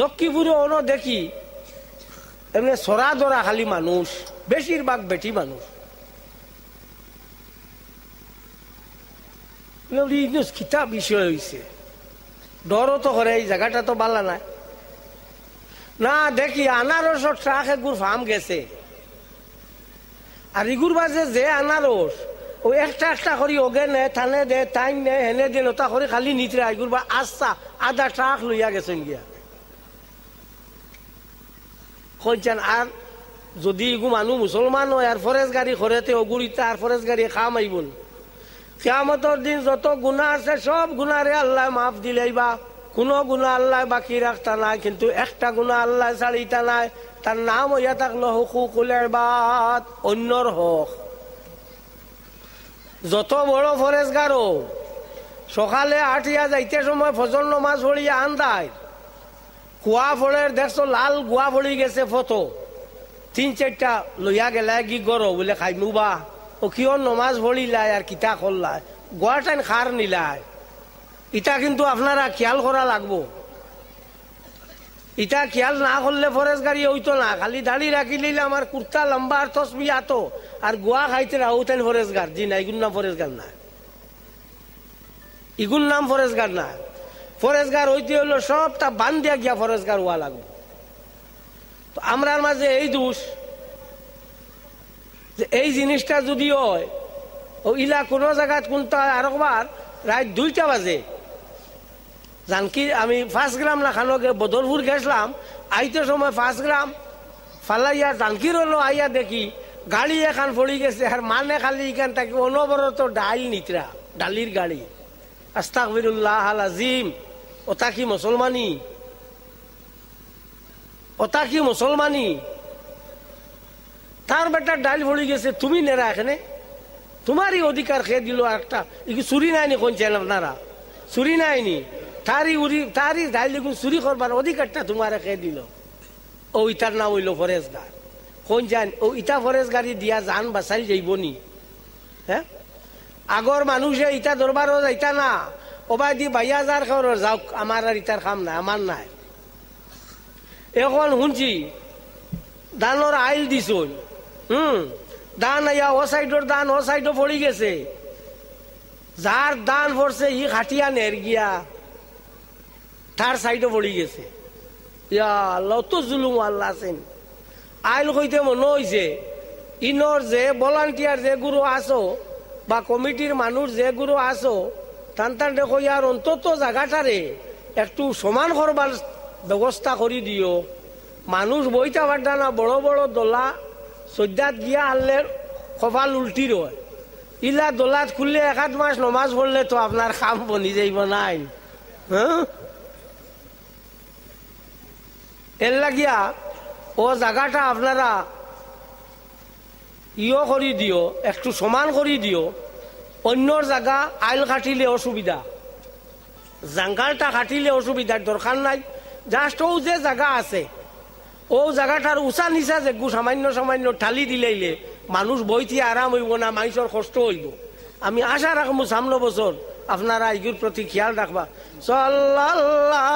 লক্ষ্মীপুরে অন দেখি এমনি সরা দরা খালি মানুষ বেশিরভাগ বেটি মানুষ খিতা বিষয় হয়েছে ডরও তো করে এই জায়গাটা তো বালা না না দেখি আনারস ট্রাক এগুর ফার্ম গেছে আর ইগুর বাজে যে আনারস ও একটা একটা করি ওগে নে থানে দে টাইম নে হেনে দে লতা করে খালি নিতরে আইগুর বা আচ্ছা আধা ট্রাক লইয়া গেছেন গিয়া কইছেন আর যদি এগু মানুষ মুসলমান হয় আর ফরেজ গাড়ি খরেতে অগুড়িতে আর ফরেজ গাড়ি খাম আইবন কেয়ামতর দিন যত গুণা আছে সব গুণারে আল্লাহ মাফ দিলেই বা কোনো গুণা আল্লাহ বাকি রাখতা নাই কিন্তু একটা গুণা আল্লাহ ছাড়িতা নাই তার নাম হইয়া থাকলো হুকুকুলের বাদ অন্যর হক যত বড় গারো সকালে আটিয়া যাইতে সময় ফজল নমাজ পড়িয়া আন্দায় কুয়া ফলের দেখছো লাল গুয়া ফলি গেছে ফটো তিন চারটা লইয়া গেলে কি গর বলে খাইমু বা ও কিয় নমাজ ভরিলাই আর কিতা করলাই গোয়াটাইন খার নিলাই ইটা কিন্তু আপনারা খেয়াল করা লাগবো ইটা খেয়াল না করলে ফরেজ গাড়ি হইতো না খালি দাড়ি রাখি নিলে আমার কুর্তা লম্বা আর তসবি আতো আর গোয়া খাইতে রাহু তেন ফরেজ গার্ড জি না ইগুন নাম ফরেজ গার না ইগুন নাম ফরেজ গার্ড না ফরেজ গার্ড হইতে হইলো সব তা বান দিয়া গিয়া ফরেজ গার্ড হওয়া লাগবে তো আমরার মাঝে এই দোষ যে এই জিনিসটা যদি হয় ও ইলা কোনো জায়গায় কোনটা আরেকবার রাত দুইটা বাজে জানকি আমি ফার্স্ট গ্রাম লাখানোকে বদলপুর গেছিলাম আইতে সময় ফার্স্ট গ্রাম ফালাইয়া জানকির হলো আইয়া দেখি গাড়ি এখান পড়ি গেছে আর মানে খালি এখান থাকি অনবরত ডাইল নিতরা ডালির গাড়ি আস্তাকবিরুল্লাহ আল আজিম ওটা কি মুসলমানি ওটা কি মুসলমানি তার বেটার ডাইল ভরি গেছে তুমি নেরা এখানে তোমারই অধিকার খেয়ে দিল একটা চুরি নাইনি কোন চ্যানেল আপনারা চুরি নাইনি তারই উড়ি তারই দাইলিগুন চুরি করবার অধিকারটা তোমার কে দিল ও ইটার নাম হইল ফরেজগার কোন জান ও ইটা ফরেজগারি দিয়া জান বাঁচাই যাইব নি হ্যাঁ আগর মানুষে ইটা দরবারও যাইতা না ওবাই দি বাইয়া যার খবর যাওক আমার আর ইটার খাম নাই আমার নাই এখন শুনছি দানোর আইল দিছ হুম দান আইয়া ও সাইডর দান ও সাইডও পড়ি গেছে যার দান পড়ছে ই খাটিয়া নের গিয়া তার সাইডও পড়ি গেছে ইয়া আল্লাহ জুলুম আল্লাহ আছেন আইল কইতে মনে হয়েছে ইনর যে ভলান্টিয়ার যে গুরু আসো বা কমিটির মানুষ যে গুরু আসো তান টান দেখো ইয়ার অন্তত জায়গাটারে একটু সমান করবার ব্যবস্থা করি দিও মানুষ বইটা পারটা না বড় বড় দোলা সদ্যাত গিয়া আনলে কপাল উল্টি রয় ইলা দোলাত খুললে এক মাস নমাজ পড়লে তো আপনার খাম বনি যাইব নাই হ্যাঁ এর লাগিয়া ও জায়গাটা আপনারা ইও করি দিও একটু সমান করি দিও অন্যর জায়গা আইল কাটিলে অসুবিধা জাঙ্গালটা কাটিলে অসুবিধার দরকার নাই জাস্ট ও যে জায়গা আছে ও জায়গাটার উঁচা নিচা যে গু সামান্য সামান্য ঠালি দিলাইলে মানুষ বইতে আরাম হইব না মানুষের কষ্ট হইব আমি আশা রাখবো সামনে বছর আপনারা এগুর প্রতি খেয়াল রাখবা চল্লা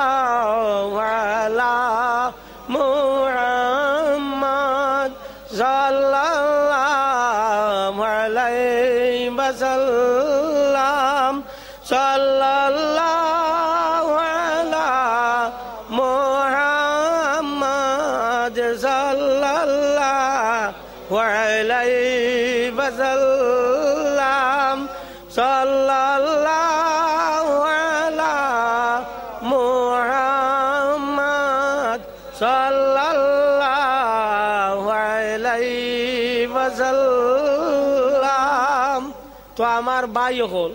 আমার ভাই হল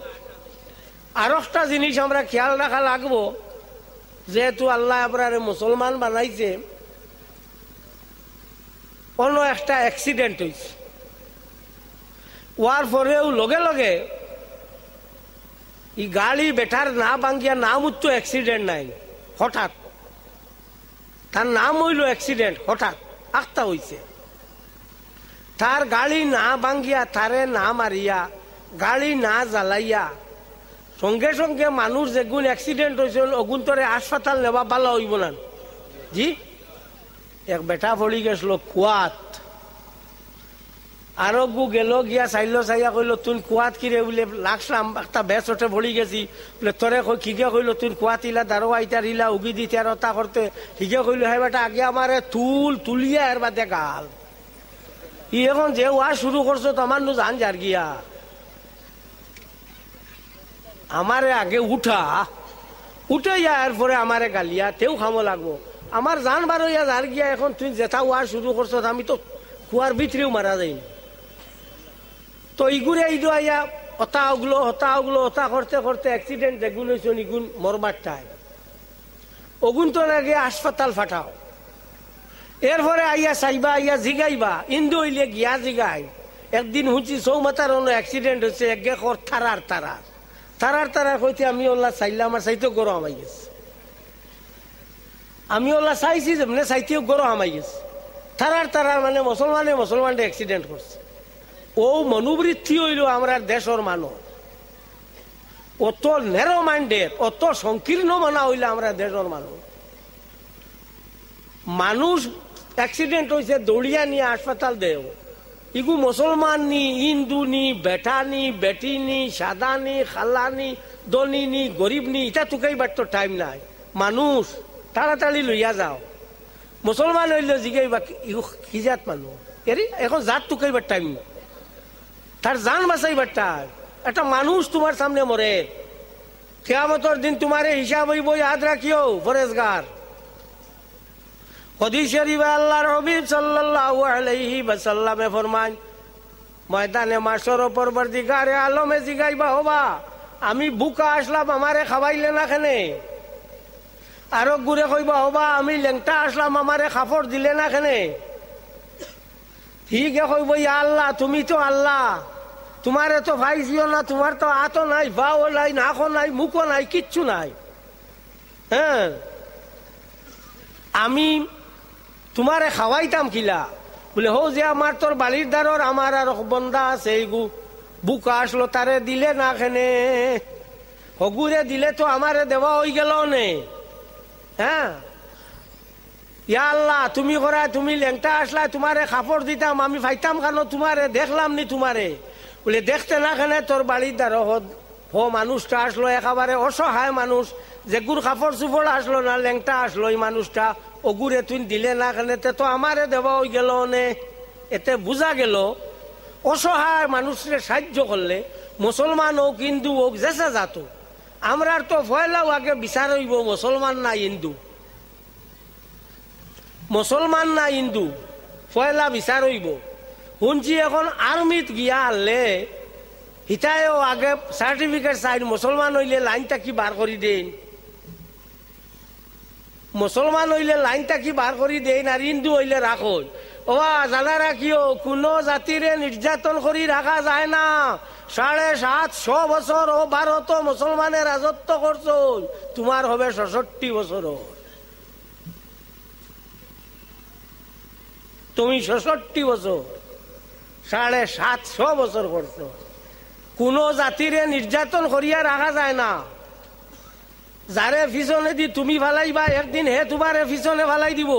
আর একটা জিনিস আমরা খেয়াল রাখা লাগবো যেহেতু আল্লাহ আপনার মুসলমান বানাইছে অন্য একটা অ্যাক্সিডেন্ট হয়েছে ওয়ার পরেও লগে লগে ই গাড়ি বেটার না ভাঙ্গিয়া নাম উচ্চ অ্যাক্সিডেন্ট নাই হঠাৎ তার নাম হইল অ্যাক্সিডেন্ট হঠাৎ আখতা হইছে তার গাড়ি না ভাঙ্গিয়া তারে না মারিয়া গাড়ি না জ্বালাইয়া সঙ্গে সঙ্গে মানুষ যেগুন অ্যাক্সিডেন্ট হয়েছে অগুন তোরে হাসপাতাল নেওয়া ভালো হইব না জি এক বেটা ভরি গেছিল কুয়াত আরো গু গেল গিয়া চাইল চাইয়া কইল তুই কুয়াত কিরে বলে লাগসাম একটা বেচ ওঠে ভরি গেছি বলে তোরে কই খিগে কইল তুই কুয়াত ইলা দারো আইতার ইলা উগি দি আর তা করতে হিগে কইল হে বেটা আগে আমারে তুল তুলিয়া এর বাদে গাল ই এখন যে ওয়া শুরু করছো তো আমার নু জান যার গিয়া আমারে আগে উঠা উঠে যাওয়ার পরে আমারে গালিয়া তেও খাম লাগবো আমার জান বারো ইয়া যার গিয়া এখন তুই জেঠা ওয়ার শুরু করছো আমি তো কুয়ার ভিতরেও মারা যাই তো ইগুরে ইদু আইয়া হতা ওগুলো হতা ওগুলো হতা করতে করতে অ্যাক্সিডেন্ট যেগুন হয়েছে ইগুন মরবার টাইম ওগুন তো লাগে হাসপাতাল ফাটাও এরপরে আইয়া চাইবা আইয়া জিগাইবা ইন্দু হইলে গিয়া জিগাই একদিন হুঁচি চৌ অন্য অ্যাক্সিডেন্ট হয়েছে একগে কর থারার থারার তারার তারার হইতে আমি ওল্লা চাইলে আমার চাইতেও গরম আমাই গেছে আমি ওল্লা চাইছি যে মানে চাইতেও গরম আমাই গেছে তারার তারা মানে মুসলমানে মুসলমানটা এক্সিডেন্ট করছে ও মনোবৃত্তি হইল আমরা দেশের মানুষ অত নেরো মাইন্ডেড অত সংকীর্ণ মানা হইলে আমরা দেশের মানুষ মানুষ অ্যাক্সিডেন্ট হয়েছে দৌড়িয়া নিয়ে হাসপাতাল দেয় ইগু মুসলমান নি হিন্দু নি বেটা নি বেটি নি সাদা নি খালা নি দনি নি গরিব নি এটা তোকেই বাটতো টাইম নাই মানুষ তাড়াতাড়ি লইয়া যাও মুসলমান হইলে জিগাই বা কি জাত মানুষ এরি এখন জাত তোকেই বাট টাইম তার জান বাঁচাই বাট্টার একটা মানুষ তোমার সামনে মরে কেয়ামতর দিন তোমারে হিসাব হইব ইয়াদ রাখিও ফরেজগার আলমে হবা আমি বুকা আসলাম আমারে খাবাইলে না খেনে আরো ঘুরে কইবা হবা আমি লেংটা আসলাম আমারে খাফড় দিলে না খেনে ঠিক কইব ইয়া আল্লাহ তুমি তো আল্লাহ তোমার এত ভাই জিও না তোমার তো আতো নাই বাও নাই নাকও নাই মুখও নাই কিচ্ছু নাই হ্যাঁ আমি তোমারে খাওয়াইতাম কিলা বলে হো যে আমার তোর বালির দ্বারর আমার আর বন্ধা আছে এইগু বুকা আসলো তারে দিলে না খেনে হগুরে দিলে তো আমারে দেওয়া হয়ে গেল নে হ্যাঁ ইয়া আল্লাহ তুমি করা তুমি লেংটা আসলা তোমারে খাপড় দিতাম আমি ফাইতাম কেন তোমারে দেখলাম নি তোমারে বলে দেখতে না খেনে তোর বাড়ির দ্বারা হ মানুষটা আসলো একেবারে অসহায় মানুষ যে গুড় খাফর চুপড় আসলো না লেংটা আসলো এই মানুষটা অগুরে তুই দিলে না কেন তো আমারে দেওয়া ওই গেল নে এতে বোঝা গেল অসহায় মানুষের সাহায্য করলে মুসলমান ও হিন্দু হোক যেসা যাত আমরা তো ফয়লাও আগে বিচার হইব মুসলমান না হিন্দু মুসলমান না হিন্দু ফয়লা বিচার হইব শুনছি এখন আর্মিত গিয়া আনলে হিতায়ও আগে সার্টিফিকেট সাইন মুসলমান হইলে লাইন কি বার করে দিন মুসলমান হইলে লাইন থাকি বার করি দেই না হিন্দু হইলে রাখো ওবা জানা রাখিও কোনো জাতিরে নির্যাতন করি রাখা যায় না সাড়ে সাতশো বছর ও ভারত মুসলমানের রাজত্ব করছো তোমার হবে ষষট্টি বছর তুমি ষষট্টি বছর সাড়ে সাতশো বছর করছো কোনো জাতিরে নির্যাতন করিয়া রাখা যায় না যারে পিছনে দি তুমি ফালাইবা একদিন হে তোমারে পিছনে ফালাই দিব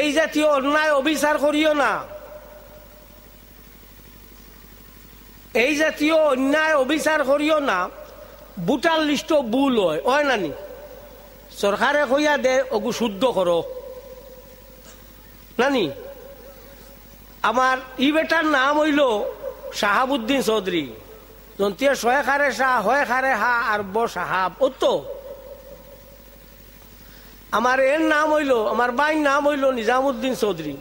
এই জাতীয় অন্যায় অবিচার করিও না এই জাতীয় অন্যায় অবিচার করিও না বুটাল লিস্ট বুল হয় হয় নানি সরকারে কইয়া দে ওগু শুদ্ধ করো নানি আমার ই বেটার নাম হইল শাহাবুদ্দিন চৌধুরী জন্তিয়া শয়ে খারে শাহ হয়ে খারে হা আর ব সাহাব ও তো আমার এর নাম হইল আমার বাইর নাম হইল নিজামুদ্দিন চৌধুরী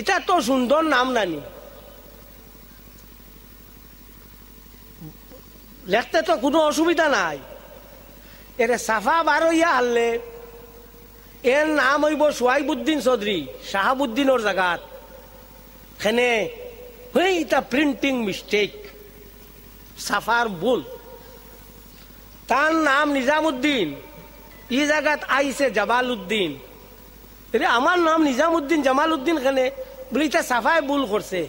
এটা তো সুন্দর নাম নানি লেখতে তো কোনো অসুবিধা নাই এর সাফা বারো ইয়া হারলে এর নাম হইব সোহাইবুদ্দিন চৌধুরী শাহাবুদ্দিনের জাগাত হেনে এইটা প্রিন্টিং মিস্টেক সাফার ভুল তার নাম নিজামুদ্দিন ই জায়গাত আইসে জবাল উদ্দিন রে আমার নাম নিজামুদ্দিন জামাল উদ্দিন খানে বলে এটা সাফায় ভুল করছে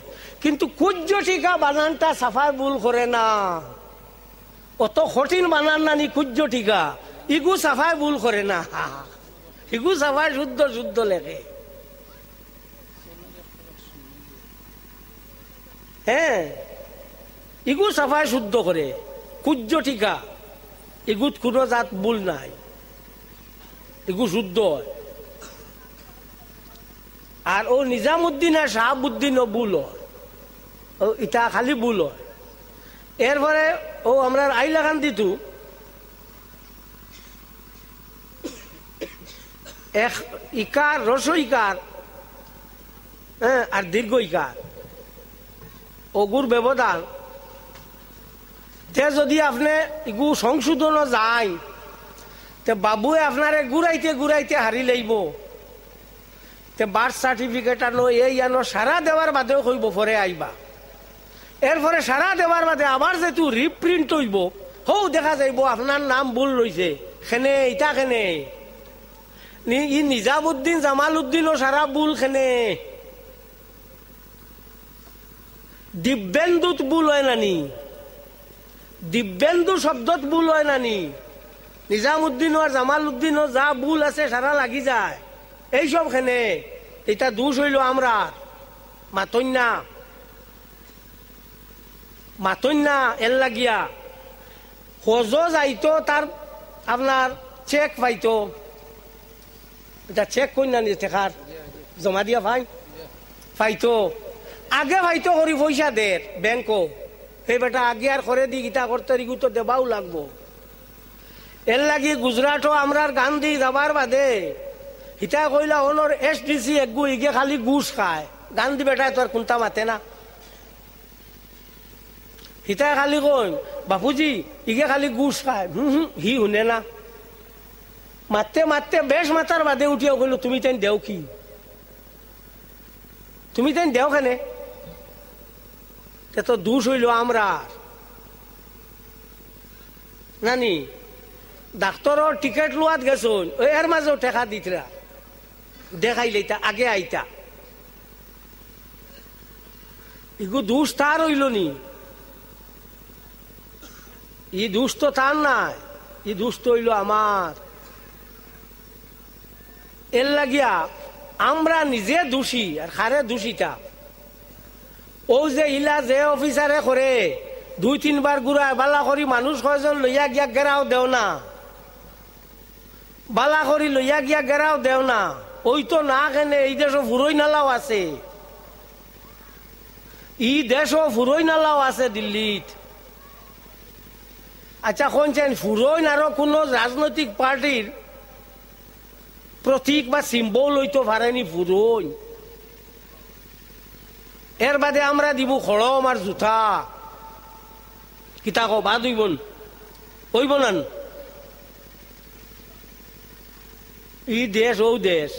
কিন্তু কুজ্জ ঠিকা বানানটা সাফায় ভুল করে না অত কঠিন বানান না নি কুজ্জ টিকা ইগু সাফায় ভুল করে না ইগু সাফায় শুদ্ধ শুদ্ধ লেখে হ্যাঁ ইগু সাফায় শুদ্ধ করে কুজ্জ টিকা ইগুত কোনো জাত ভুল নাই ইগু শুদ্ধ হয় আর ও নিজামুদ্দিন আর শাহাবুদ্দিন ও বুল হয় ও ইটা খালি বুল হয় এরপরে ও আমরা আইলাখান দিতু এক ইকার রস ইকার হ্যাঁ আর দীর্ঘ ইকার অগুর ব্যবধান তে যদি আপনি গু সংশোধন যায় তে বাবুয়ে আপনারে গুড়াইতে গুড়াইতে হারি লইব তে বার্থ সার্টিফিকেট আনো এই আনো সারা দেওয়ার বাদেও কইব ফরে আইবা এরপরে সারা দেওয়ার বাদে আবার যেহেতু রিপ্রিন্ট হইব হৌ দেখা যাইব আপনার নাম ভুল রয়েছে খেনে ইটা খেনে ই নিজামুদ্দিন জামাল উদ্দিনও সারা ভুল খেনে দিব্যেন্দুত বুল হয় নানি দিব্যেন্দু শব্দত বুল হয় নানি জামাল উদ্দিন যা বুল আছে সারা লাগি যায় সব খেনে এটা দোষ হইল আমরা মাতন্যা মাতন্যা এল লাগিয়া হজ যাইতো তার আপনার চেক পাইতো এটা চেক কইনা না টেকার জমা দিয়া ভাই পাইতো আগে ভাইতো করি পয়সা দে ব্যাংকও সেই বেটা আগে আর করে দি গীতা করতে তো দেবাও লাগবো এর লাগি গুজরাটও আমরার গান দি যাবার বাদে হিতা কইলা অনর এস ডি সি একগু ইগে খালি গুস খায় গান দি বেটা তোর কোনটা মাতে না হিতা খালি কই বাপুজি ইগে খালি গুস খায় হুম হুম হি শুনে না মাতে মাতে বেশ মাতার বাদে উঠিয়া কইলো তুমি তেন দেও কি তুমি তেন দেও খানে তো দোষ হইল আমরা নানি ডাক্তর টিকেট লোয়াত গেছুন ওই এর মাঝে ঠেকা দিতরা দেখাই লইতা আগে আইতা ইগু দুষ তার হইল নি ই দোষ তো তার নাই ই দোষ তো হইল আমার এর লাগিয়া আমরা নিজে দোষী আর খারে দোষীটা ও যে ইলা যে অফিসারে করে দুই তিনবার গুড়া বালা করি মানুষ কয়জন লইয়া গিয়া গেরাও দেও না বালা করি লইয়া গিয়া গেরাও দেও না ওই তো না কেনে এই দেশ ফুরই নালাও আছে ই দেশ ফুরই নালাও আছে দিল্লিত আচ্ছা কোনছেন ফুরইন আরো কোনো রাজনৈতিক পার্টির প্রতীক বা সিম্বল হইতো ভারেনি ফুরইন এর বাদে আমরা দিব খড়ম আর জুতা কিতা কো বাদ হইব ওইব না ই দেশ ও দেশ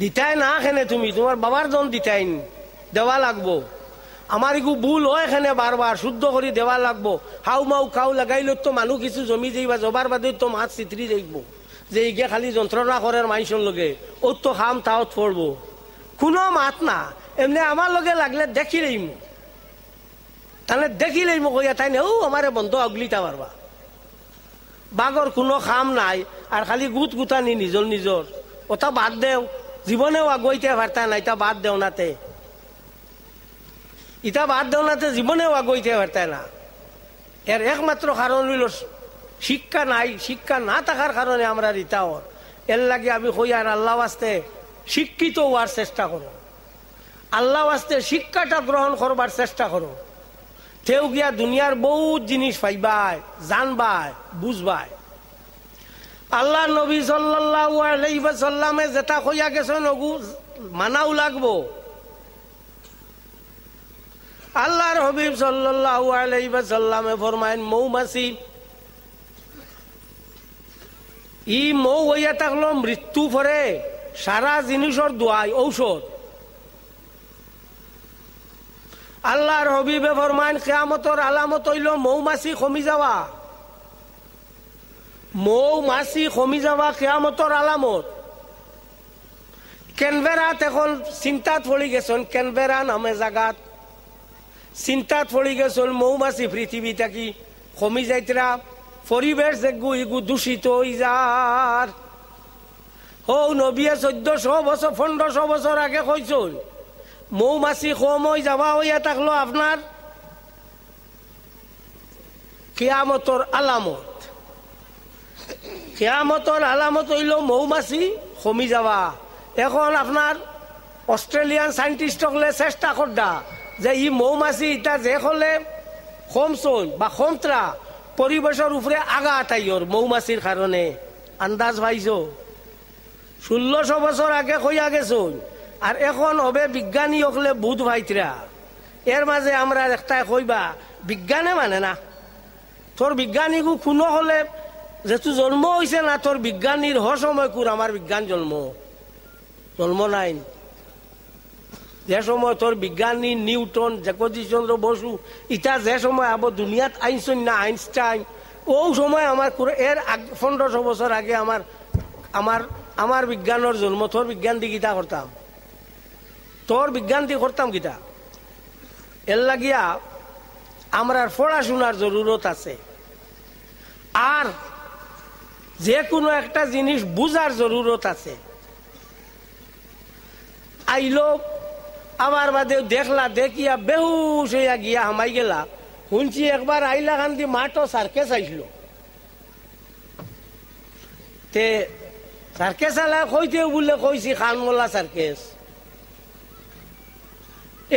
দিতাই না খেনে তুমি তোমার বাবার জন দিতাইন দেওয়া লাগবো আমার একু ভুল হয় এখানে বারবার শুদ্ধ করে দেওয়া লাগবো হাউ মাউ কাউ লাগাইল তো মানুষ কিছু জমি যাইবা জবার বাদে তো মাছ চিত্রি যাইব যে ইগে খালি যন্ত্রণা করার মাইসন লগে ওর তো খাম তাও পড়বো কোনো মাত না এমনি আমার লগে লাগলে দেখি লইম তাহলে দেখি লইম কইয়া তাই ও আমারে বন্ধ অগলিতা মারবা বাঘর কোনো খাম নাই আর খালি গুত গুতানি নিজৰ নিজর ওটা বাদ দেও জীবনেও আগুয়াইতে পারতা নাই তা বাদ দেও নাতে ইটা বাদ দেও নাতে জীবনেও আগুয়াইতে পারতা না এর একমাত্র কারণ হইল শিক্ষা নাই শিক্ষা না থাকার কারণে আমরা ওর এর লাগে আমি কই আর আল্লাহ আসতে শিক্ষিত হওয়ার চেষ্টা করো আল্লাহ আসতে শিক্ষাটা গ্রহণ করবার চেষ্টা করো তেও গিয়া দুনিয়ার বহুত জিনিস পাইবায় জানবায় বুঝবায় আল্লাহ নবী সাল্লাহামে যেটা কইয়া গেছে নগু মানাও লাগবো আল্লাহর হবিব সাল্লামে ফরমাইন মৌমাছি ই মৌ হইয়া থাকলো মৃত্যু ফরে সারা জিনিসর দোয়াই ঔষধ আল্লাহর হবিবে ফরমান কেয়ামতর আলামত হইল মৌমাছি কমি যাওয়া মৌমাছি কমি যাওয়া কেয়ামতর আলামত কেনবেরাত এখন চিন্তাত পড়ি গেছন কেনবেরা নামে জাগাত চিন্তাত পড়ি গেছন মৌমাছি পৃথিবী থাকি কমি যাইতরা পরিবেশ যেগু ইগু দূষিত হই যার হৌ নবিয়ে চোদ্দশো বছর পনেরোশো বছর আগে কইছল মৌমাছি কমই জমা হইয়া থাকলো আপনার কিয়ামতর আলামত কিয়ামতর আলামত হইল মৌমাছি কমি যাওয়া এখন আপনার অস্ট্রেলিয়ান সায়েন্টিস্টকলে চেষ্টা করডা যে ই মৌমাছি ইটা যে হলে হোমসন বা হোমত্রা পরিবেশের উপরে আগা আটাইর মৌমাছির কারণে আন্দাজ পাইছ ষোল্লশ বছর আগে কইয়া গেছই আর এখন হবে বিজ্ঞানী হলে বুধ ভাইতরা এর মাঝে আমরা একটাই কইবা বিজ্ঞানে মানে না তোর বিজ্ঞানীকু খুন হলে যেহেতু জন্ম হয়েছে না তোর বিজ্ঞানীর হ সময় কুর আমার বিজ্ঞান জন্ম জন্ম নাই যে সময় তোর বিজ্ঞানী নিউটন চন্দ্র বসু ইটা যে সময় আব দুনিয়াত আইনসন না আইনস্টাইন ও সময় আমার এর পনেরোশো বছর আগে আমার আমার আমার বিজ্ঞানের জন্ম তোর বিজ্ঞান দিকিতা করতাম তোর বিজ্ঞান দিয়ে করতাম কিটা এর লাগিয়া আমরার পড়াশোনার জরুরত আছে আর যে কোনো একটা জিনিস বুঝার জরুরত আছে আইলো আবার বাদে দেখলা দেখিয়া বেহুশ হইয়া গিয়া হামাই গেলা শুনছি একবার আইলা কান্দি মাঠও সারকে চাইছিল তে সার্কেস আলা কইতে বলে কইছি খানমোলা সার্কেস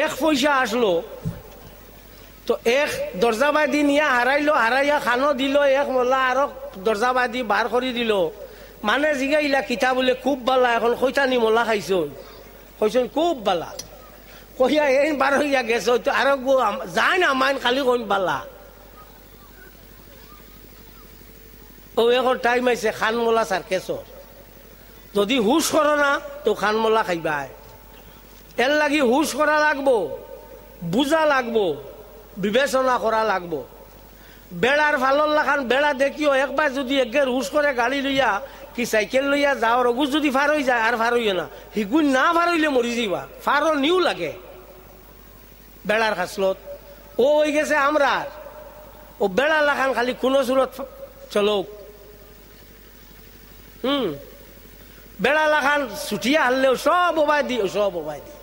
এক পয়সা আসলো তো এক দরজাবাদি নিয়ে হারাইলো হারাইয়া খানো দিল এক মোল্লা আরো দরজাবাদি বার করে দিল মানে জিগাইলা কিতা বোলে খুব বালা এখন খৈতানি মোলা খাইছোন কৈছুন খুব বালা কহিয়া এই বার হইয়া গেছ তো আরো যাই না মাইন খালি কোন বালা ও এখন টাইম আইছে খানমোলা সার্কেসর যদি হুশ করো না তো খানমোলা খাইবাই এর লাগি হুশ করা লাগবো বুঝা লাগবো বিবেচনা করা লাগবো বেড়ার ভালর লাখান বেড়া দেখিও একবার যদি একগের হুশ করে গাড়ি লইয়া কি সাইকেল লইয়া যাও রগুজ যদি ফার হয়ে যায় আর ফার হইয়ে না হিগুন না ফার হইলে মরি যাবা ফারও নিউ লাগে বেড়ার খাসলত ও হয়ে গেছে আমরা ও বেড়া লাখান খালি কোনো সুরত চলোক হুম বেড়া লাখান ছুটিয়া হারলেও সব ওবাই দিও সব ওবাই দিও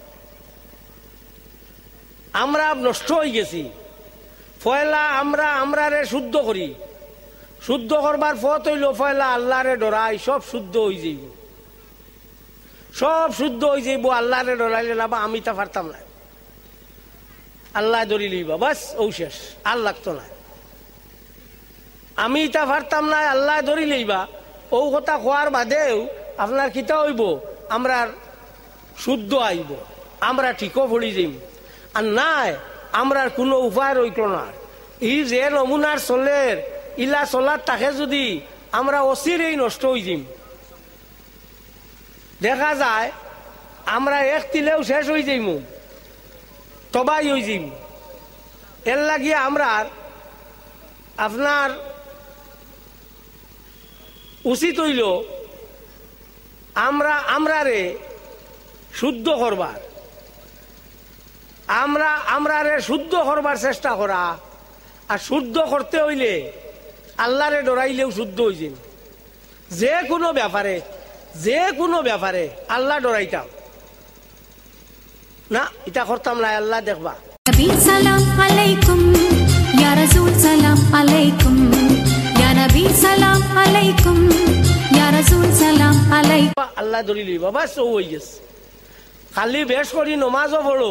আমরা নষ্ট হয়ে গেছি ফয়লা আমরা আমরারে শুদ্ধ করি শুদ্ধ করবার ফত হইল ফয়লা আল্লাহরে ডরাই সব শুদ্ধ হয়ে যাইব সব শুদ্ধ হয়ে যাইব আল্লাহরে ডরাইলে না বা আমি তা পারতাম না আল্লাহ দরি লইবা বাস ও শেষ আর লাগতো না আমি তা পারতাম না আল্লাহ দরি লইবা ও কথা খোয়ার বাদেও আপনার কিতা হইব আমরা শুদ্ধ আইব আমরা ঠিকও ভরি যাইব আর নাই আমরা কোনো উপায় রইল না ই যে নমুনার চলের ইলা চলার তাকে যদি আমরা অচিরেই নষ্ট হয়ে দিম দেখা যায় আমরা এক তিলেও শেষ হয়ে যাইম তবাই হয়ে যাইম এর লাগিয়ে আমরা আপনার উচিত হইল আমরা আমরারে শুদ্ধ করবার আমরা আমরা রে শুদ্ধ করবার চেষ্টা করা আর শুদ্ধ করতে হইলে আল্লাহরে ডরাইলেও শুদ্ধ হইছে যে কোনো ব্যাপারে যে কোনো ব্যাপারে আল্লাহ ডরাইতাম না এটা করতাম না আল্লাহ দেখবা আল্লাহ দলিল বাবা সৌ হয়ে গেছে খালি বেশ করি নমাজও পড়ো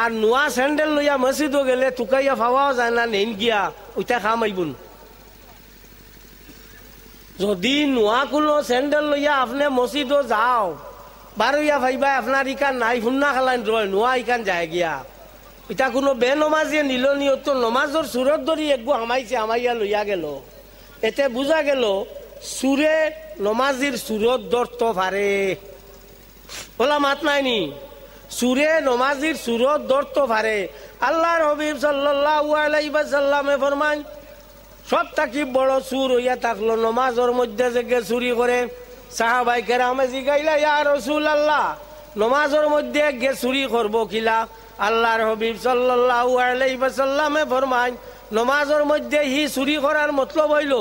আর নোয়া স্যান্ডেল লইয়া মসজিদ গেলে তুকাইয়া ফাওয়াও যায় না নেন গিয়া ওইটা খাম আইবুন যদি নোয়া কোনো স্যান্ডেল লইয়া আপনি মসজিদও যাও বারইয়া ভাইবা আপনার ইকান নাই শুননা খালাইন রয় নোয়া ইকান যায় গিয়া এটা কোনো বে নমাজে নিল নিয়ত নমাজর সুরত ধরি একগু হামাইছে হামাইয়া লইয়া গেল এতে বুঝা গেল সুরে নমাজির সুরত ধরতে ভারে ওলা মাত নাই নি সুরে নমাজির সুরত দর্ত ভারে আল্লাহর হবিব সাল্লামে ফরমান সব থাকি বড় সুর হইয়া থাকলো নমাজের মধ্যে থেকে চুরি করে সাহাবাই কেরামে জিগাইলা ইয়া রসুল আল্লাহ নমাজের মধ্যে গে চুরি করবো কিলা আল্লাহর হবিব সাল্লাহ আলাইবাসাল্লামে ফরমান নমাজের মধ্যে হি চুরি করার মতলব হইল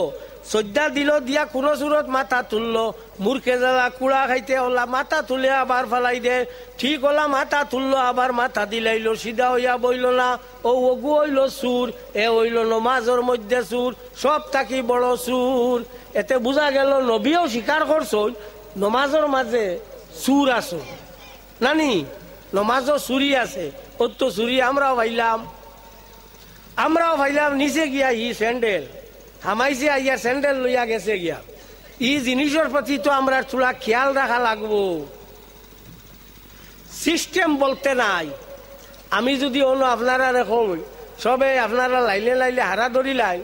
সজ্জা দিল দিয়া কোনো সুরত মাথা তুললো মূর্খে জ্বালা কুড়া খাইতে হলা মাথা তুলে আবার ফেলাই দে ঠিক হলা মাথা তুললো আবার মাথা দিলাইলো সিধা হইয়া বইল না ও ওগু হইল সুর এ হইল নমাজর মধ্যে সুর সব থাকি বড় সুর এতে বোঝা গেল নবীও স্বীকার করছই নমাজর মাঝে সুর আছো নানি নমাজও চুরি আছে ওর তো চুরি আমরাও ভাইলাম আমরাও ভাইলাম নিচে গিয়া ই স্যান্ডেল হামাই যে আইয়া স্যান্ডেল লইয়া গেছে গিয়া ই জিনিসের প্রতি তো আমরা চূড়া খেয়াল রাখা লাগবো সিস্টেম বলতে নাই আমি যদি অন্য আপনারা রেখম সবে আপনারা লাইলে লাইলে হারা ধরি লাই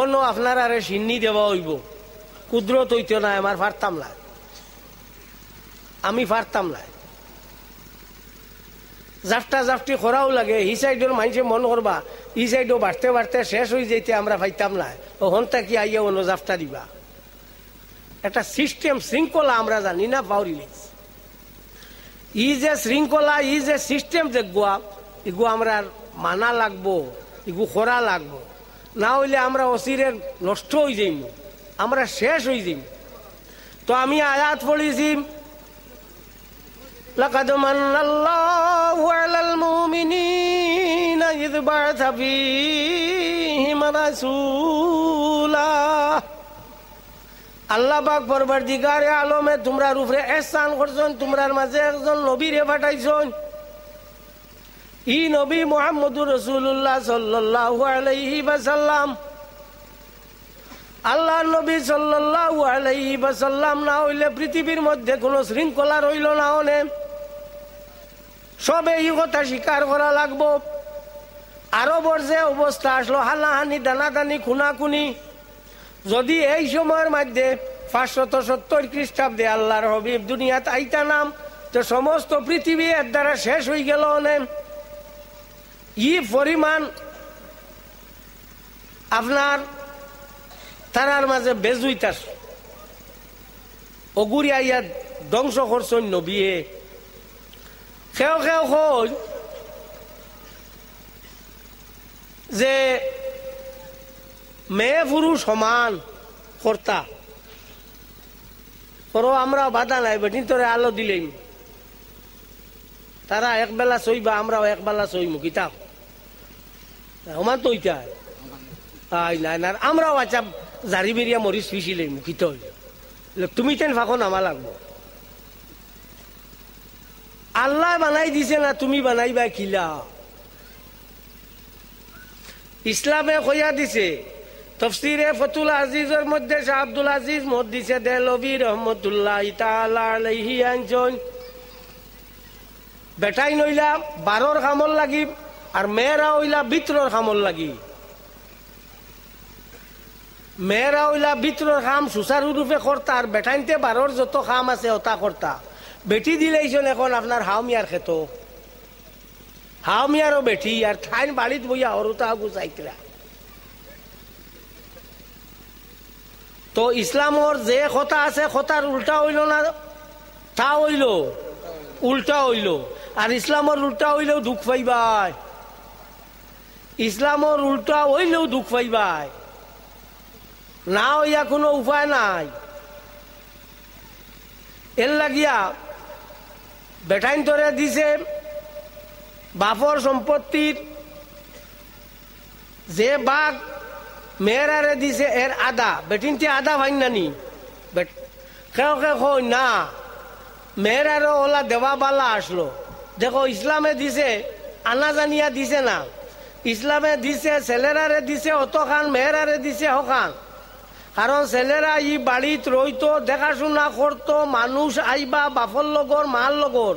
অন্য আপনারা রে সিন্নি দেওয়া হইব কুদরত হইতে নাই আমার পারতাম না আমি পারতাম নাই জাফটা জাফটি খরাও লাগে হি সাইডের মানুষে মন করবা ই সাইডও বাড়তে বাড়তে শেষ হয়ে যেতে আমরা পাইতাম না ও হন্তা কি আইয়া অন্য জাফটা দিবা একটা সিস্টেম শৃঙ্খলা আমরা জানি না পাওরিলিস ই যে শৃঙ্খলা ই যে সিস্টেম যে গুয়া ইগু আমরা মানা লাগবো এগু খরা লাগবো না হইলে আমরা অসিরের নষ্ট হয়ে যাইম আমরা শেষ হয়ে যাইম তো আমি আয়াত পড়েছি لقد من الله على المؤمنين إذ بعث فيهم رسولا আল্লাহ পাক পরবর্তীকারে আলমে তোমরা রূপরে এসান করছন তোমরার মাঝে একজন নবীরে পাঠাইছন ই নবী মোহাম্মদুর রসুল্লাহ সাল্লাহ আলাইহি বাসাল্লাম আল্লাহ নবী সাল্লাহ আলাইহি বাসাল্লাম না হইলে পৃথিবীর মধ্যে কোনো শৃঙ্খলা রইল না হলে সবে এই কথা স্বীকার করা লাগবো আরবর যে অবস্থা আসলো হালাহানি দানাদানি খুনাখুনি যদি এই সময়ের মধ্যে পাঁচশত সত্তর খ্রিস্টাব্দে আল্লাহর হবিব দুনিয়াতে আইতা নাম তো সমস্ত পৃথিবী এর দ্বারা শেষ হয়ে গেল অনেক ই পরিমাণ আপনার তারার মাঝে বেজুইতাস অগুরিয়া ইয়া ধ্বংস করছন্য বিয়ে খেও খেও খোঁজ যে মেয়ে পুরুষ সমান কর্তা পর আমরাও বাধা নাই বেটি তোরে আলো দিলেই তারা একবেলা সইবা আমরাও একবেলা সইমু কিতাব সমান তো ওইটা তাই নাই না আমরাও আচ্ছা জারি বেরিয়া মরিস পিছিলেই মুখিত তুমি তেন ফাঁকো নামা লাগবো আল্লাহ বানাই দিছে না তুমি বানাইবা কিলা ইসলামে কইয়া দিছে তফসিরে ফতুল আজিজের মধ্যে শাহ আব্দুল আজিজ মত দিছে দে দেলবি রহমতুল্লাহ ইতালি আনছন বেটাই নইলা বারোর কামল লাগি আর মেয়েরা হইলা বিত্রর কামল লাগি মেয়েরা হইলা বিত্রর কাম সুচারুরূপে কর্তা আর বেটাইনতে বারোর যত কাম আছে ওটা কর্তা বেটি দিলেইছেন এখন আপনার হাওমিয়ার খেত হাওমিয়ারও বেটি আর ঠাইন বাড়িত বইয়া হরুতা গুছাইতরা তো ইসলামর যে কথা আছে কথার উল্টা হইল না তা হইল উল্টা হইল আর ইসলামর উল্টা হইলেও দুঃখ পাইবাই ইসলামর উল্টা হইলেও দুঃখ পাইবাই না হইয়া কোনো উপায় নাই এর লাগিয়া বেটাইন ধরে দিছে বাপর সম্পত্তির যে বাঘ মেয়েরারে দিছে এর আদা বেটিনটি আদা ভাই নানি কে কই না মেয়েরারও ওলা দেওয়া বালা আসলো দেখো ইসলামে দিছে আনা জানিয়া দিছে না ইসলামে দিছে ছেলেরারে দিছে অত খান মেয়েরারে দিছে হকান কারণ ছেলেরা ই বাড়িত রইত দেখাশোনা করত মানুষ আইবা বাফর লগর মাল লগর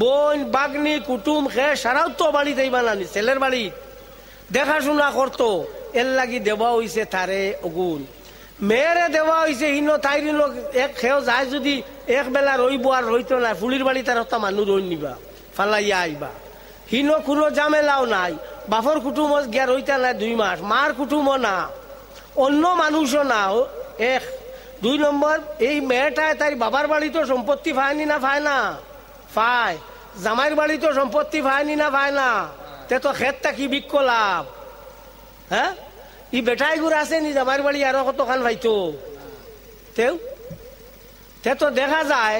বোন বাগনি কুটুম খে সারাও তো বাড়িতে আইবা নানি ছেলের বাড়ি দেখাশোনা করত এর লাগি দেওয়া হইছে তারে অগুণ মেয়েরে দেওয়া হয়েছে হিনো তাইরি লোক এক খেয়েও যায় যদি এক বেলা রইব আর রইত না ফুলির বাড়ি তার হত্যা মানুষ রই নিবা ফালাইয়া আইবা হিনো কোনো জামেলাও নাই বাফর কুটুম গিয়া রইতা নাই দুই মাস মার কুটুমও না অন্য মানুষও না এক দুই নম্বর এই মেয়েটা তার বাবার তো সম্পত্তি ফায়নি না ফায় না ফায় জামাইয়ের তো সম্পত্তি ফায়নি না ফায় না তে তো খেতটা কি বিক্ষ লাভ হ্যাঁ ই বেটাই গুড় আছে নি জামাইয়ের বাড়ি আরো কতখান পাইতো তেও তে তো দেখা যায়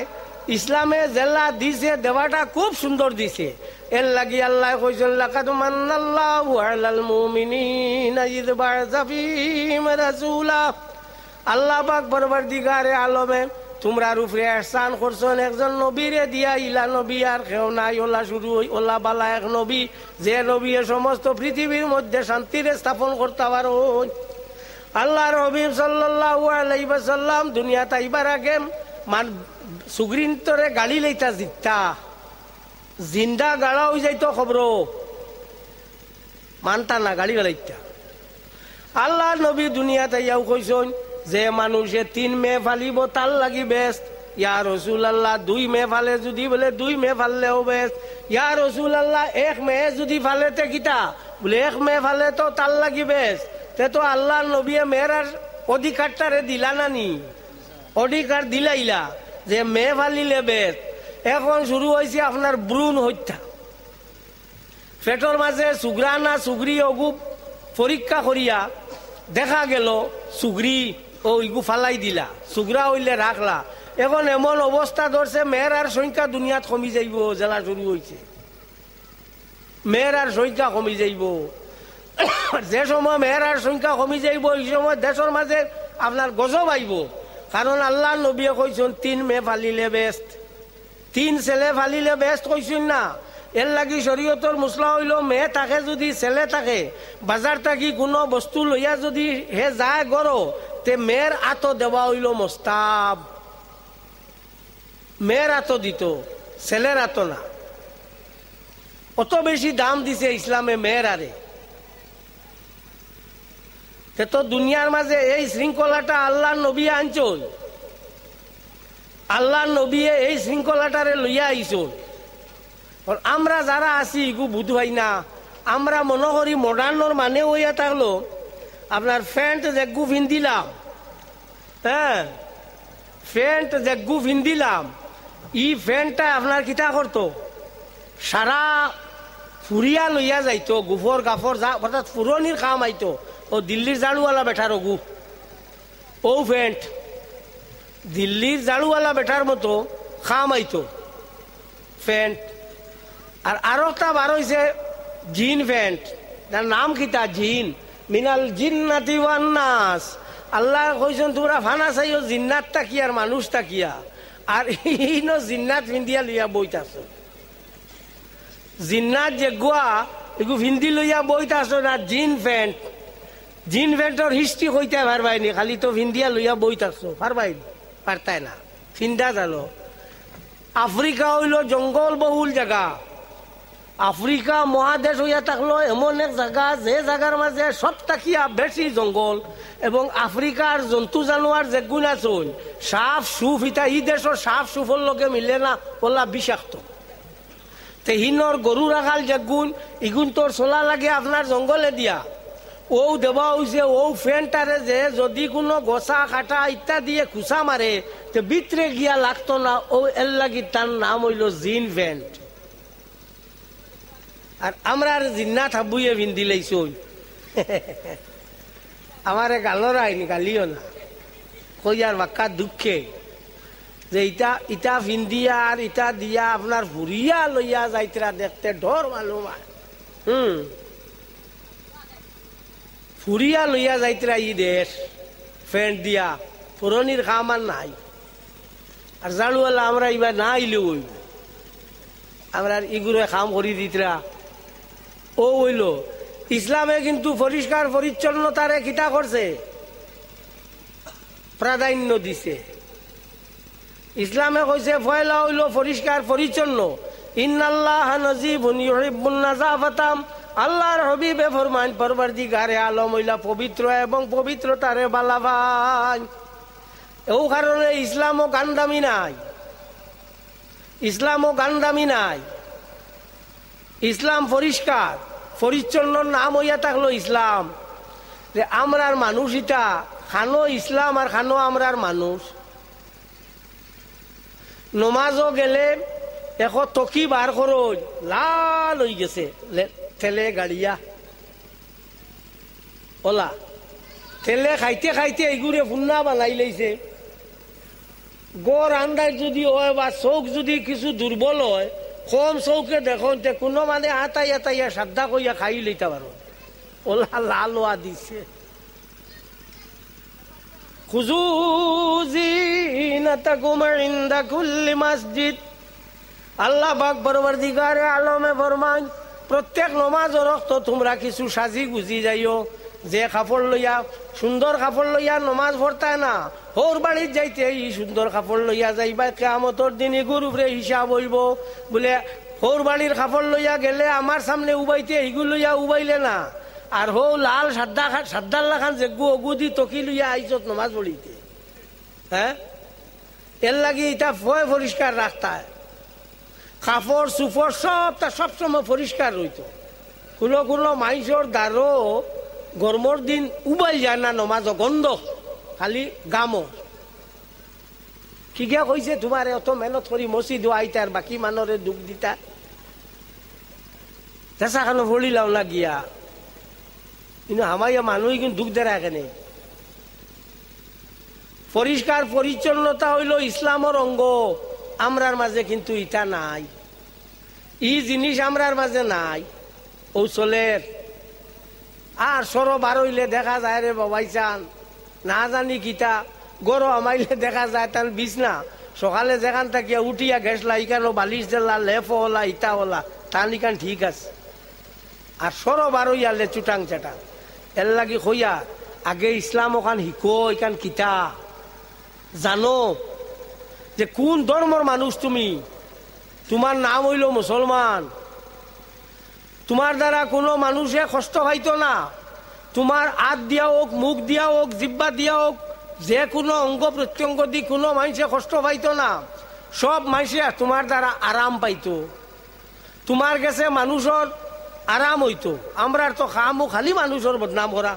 ইসলামে জেলা দিছে দেওয়াটা খুব সুন্দর দিছে এর লাগি আল্লাহ কইছেন লাকাদ মান্নাল্লাহু আলাল মুমিনিনা ইয বা'সা ফীহিম রাসূলা আল্লাহ পাক পরবর্তীকারে আলমে তোমরা রূপরে এহসান করছন একজন নবীরে দিয়া ইলা নবী আর কেউ নাই ওলা শুরু হই ওলা বালা এক নবী যে নবী সমস্ত পৃথিবীর মধ্যে শান্তিরে স্থাপন করতে পারো আল্লাহ রবিম সাল্লাহ আলাইবাসাল্লাম দুনিয়া তাইবার আগে মান সুগ্রিন্তরে গালি লইতা জিতা জিন্দা গাড়া হয়ে যাইতো খবর মানতা না গাড়ি গালাইতা আল্লাহ নবী দুনিয়াতে ইয়াও কইসন যে মানুষে তিন মে ফালিব তার লাগি বেস্ট ইয়া রসুল আল্লাহ দুই মে ফালে যদি বলে দুই মে ফাললেও বেস্ট ইয়া রসুল আল্লাহ এক মেয়ে যদি ফালে তে গীতা বলে এক মেয়ে ফালে তো তার লাগি বেস্ট তে তো আল্লাহ নবীয়ে মেয়েরার অধিকারটা রে দিলা নানি নি অধিকার দিলাইলা যে মে ফালিলে বেস্ট এখন শুরু হয়েছে আপনার ব্রুন হত্যা পেটর মাঝে সুগ্রা না সুগ্রি অগু পরীক্ষা করিয়া দেখা গেল সুগ্রি ও ইগু ফালাই দিলা সুগ্রা হইলে রাখলা এখন এমন অবস্থা ধরছে মেয়ের আর সংখ্যা দুনিয়াত কমি যাইব জেলা শুরু হয়েছে মেয়ের আর সংখ্যা কমি যাইব যে সময় মেয়ের আর সংখ্যা কমি যাইব এই সময় দেশের মাঝে আপনার গজব আইব কারণ আল্লাহ নবীয়ে কইছেন তিন মেয়ে ফালিলে বেস্ট তিন ছেলে ফালিলে বেস্ট কইসুন না এর লাগি শরীয়তর মুসলা হইল মেয়ে থাকে যদি ছেলে থাকে বাজার থাকি কোনো বস্তু লইয়া যদি হে যায় গর তে মেয়ের আত দেওয়া হইল মোস্তাব মেয়ের আত দিত ছেলের আত না অত বেশি দাম দিছে ইসলামে মেয়ের আরে তো দুনিয়ার মাঝে এই শৃঙ্খলাটা আল্লাহ নবী আনছই আল্লাহ নবীয়ে এই শৃঙ্খলাটারে লইয়া আইসুন আমরা যারা আছি গু বুধ হয় না আমরা মনে করি মডার্নর মানে হইয়া থাকলো আপনার ফেন্ট জেগু ভিন্দিলাম হ্যাঁ ফেন্ট জেগু ভিন্দিলাম ই ফেন্টটা আপনার কিতা করতো সারা ফুরিয়া লইয়া যাইতো গুফর গাফর যা অর্থাৎ পুরনির কাম আইতো ও দিল্লির জাড়ুওয়ালা বেঠারো গু ও ফেন্ট দিল্লির জাড়ুওয়ালা বেটার মতো খাম আইতো প্যান্ট আর আরো একটা বার হয়েছে জিন প্যান্ট তার নাম কিতা জিন মিনাল জিন্নাতি নাস আল্লাহ কইছেন তোমরা ফানা চাইও জিন্নাত তাকিয়া আর মানুষ তাকিয়া আর ইন জিন্নাত ভিন্দিয়া লইয়া আছো জিন্নাত যে গোয়া এগু ভিন্দি লইয়া আছো না জিন প্যান্ট জিন প্যান্টর হিস্ট্রি কইতে পারবাইনি খালি তো ভিন্দিয়া লইয়া আছো পারবাইনি পারতায় না চিন্তা জানো আফ্রিকা হইল জঙ্গল বহুল জায়গা আফ্রিকা মহাদেশ হইয়া থাকলো এমন এক জায়গা যে জায়গার মাঝে সব তাকিয়া বেশি জঙ্গল এবং আফ্রিকার জন্তু জানোয়ার যে গুণ আছুন সাফ সুফ ইতা ই দেশের সাফ সুফর লগে মিলে না বললা বিষাক্ত তেহিনর গরু রাখাল যে গুণ ইগুণ তোর চলা লাগে আপনার জঙ্গলে দিয়া ও দেবা হয়েছে ও ফ্যানটারে যে যদি কোনো গোসা কাটা ইত্যাদি খুসা মারে তো ভিতরে গিয়া লাগতো না ও এর লাগি তার নাম হইল জিন ফেন্ট আর আমরা জিন্না থাবুয়ে বিন্দি লাইছ আমার গালর আইনি গালিও না কই আর বাক্কা দুঃখে যে ইটা ইটা ফিন্দিয়া আর ইটা দিয়া আপনার ভুরিয়া লইয়া যাইতরা দেখতে ঢোর মালুমা হুম ফুরিয়া লইয়া যাইতরা ই দেশ ফেন্ট দিয়া পুরনির কাম আর নাই আর জালুয়ালা আমরা এবার না আইলে ওই আমরা ইগুরে কাম করি দিতরা ও হইল ইসলামে কিন্তু পরিষ্কার পরিচ্ছন্নতারে কিতা করছে প্রাধান্য দিছে ইসলামে কইছে ফয়লা হইল পরিষ্কার পরিচ্ছন্ন ইন্নাল্লাহ নজিবুন ইউহিব্বুন নাজাফাতাম আল্লাহর হবিবে ফরমান পরবার দি গারে আলো মহিলা পবিত্র এবং পবিত্র তারে ভাই ও কারণে ইসলামও গান্দামি নাই ইসলামও গান্দামি নাই ইসলাম পরিষ্কার পরিচ্ছন্ন নাম হইয়া থাকলো ইসলাম যে আমরার মানুষ ইটা খানো ইসলাম আর খানো আমরার মানুষ নমাজও গেলে এখন তকি বার করো লাল হয়ে গেছে ঠেলে গাড়িয়া ওলা ঠেলে খাইতে খাইতে এগুড়ে ফুন্না বানাই লাইছে গড় আন্দাজ যদি হয় বা চৌক যদি কিছু দুর্বল হয় কম চৌকে দেখোন কোনো মানে আতাই আতাইয়া শ্রদ্ধা করিয়া খাই লইতে পারো ওলা লাল ওয়া দিছে খুজু জিনাতাকুম ইনদা কুল্লি মসজিদ আল্লাহ পাক পরবর্তীকার আলমে ফরমান প্রত্যেক নমাজর তো তোমরা কিছু সাজি গুজি যাইও যে কাপড় লইয়া সুন্দর কাপড় লইয়া নমাজ ভরতায় না হোর বাড়ির যাইতে এই সুন্দর কাপড় লইয়া যাইবা কেমতর দিন এগুর উপরে হিসাব হইব বলে হোর বাড়ির কাপড় লইয়া গেলে আমার সামনে উবাইতে এইগুলো লইয়া উবাইলে না আর হো লাল সাদ্দা খান সাদ্দাল্লা খান যে গু অগুদি তকি লইয়া আইসত নমাজ পড়িতে হ্যাঁ এর লাগি এটা ভয় পরিষ্কার রাখতায় কাপড় সুপড় সব তা সবসময় পরিষ্কার রইত কুলো কুলো মাইসর দ্বারো গরমর দিন উবাই যায় না নমাজ গন্ধ খালি গামো গিয়া কইছে তোমার অত মেহনত করি মসজিদ আইতার বাকি মানরে দুঃখ দিতা চেঁচা খানো ভরি না গিয়া কিন্তু আমার ইয়া মানুষ কিন্তু দুঃখ দেরা কেনে পরিষ্কার পরিচ্ছন্নতা হইল ইসলামর অঙ্গ আমরার মাঝে কিন্তু ইটা নাই ই জিনিস আমরার মাঝে নাই ঔষলের আর সরো বারইলে দেখা যায় রে চান না জানি কিতা গরো আমাইলে দেখা যায় তান বিছনা সকালে যেখান থাকিয়া উঠিয়া ঘেসলা ইকানো বালিশ দেলা লেপ হলা ইতা হলা তান ইকান ঠিক আছে আর সরো বারইয়া লে চুটাং চাটাং এর লাগি হইয়া আগে ইসলাম ওখান শিকো ইকান কিতা জানো যে কোন ধর্মর মানুষ তুমি তোমার নাম হইল মুসলমান তোমার দ্বারা কোনো মানুষে কষ্ট পাইতো না তোমার হাত দিয়া হোক মুখ দিয়া হোক জিব্বা দিয়া হোক যে কোনো অঙ্গ প্রত্যঙ্গ দি কোনো মানুষে কষ্ট পাইতো না সব মানুষে তোমার দ্বারা আরাম পাইতো তোমার কাছে মানুষের আরাম হইতো আমরা তো খামও খালি মানুষের বদনাম করা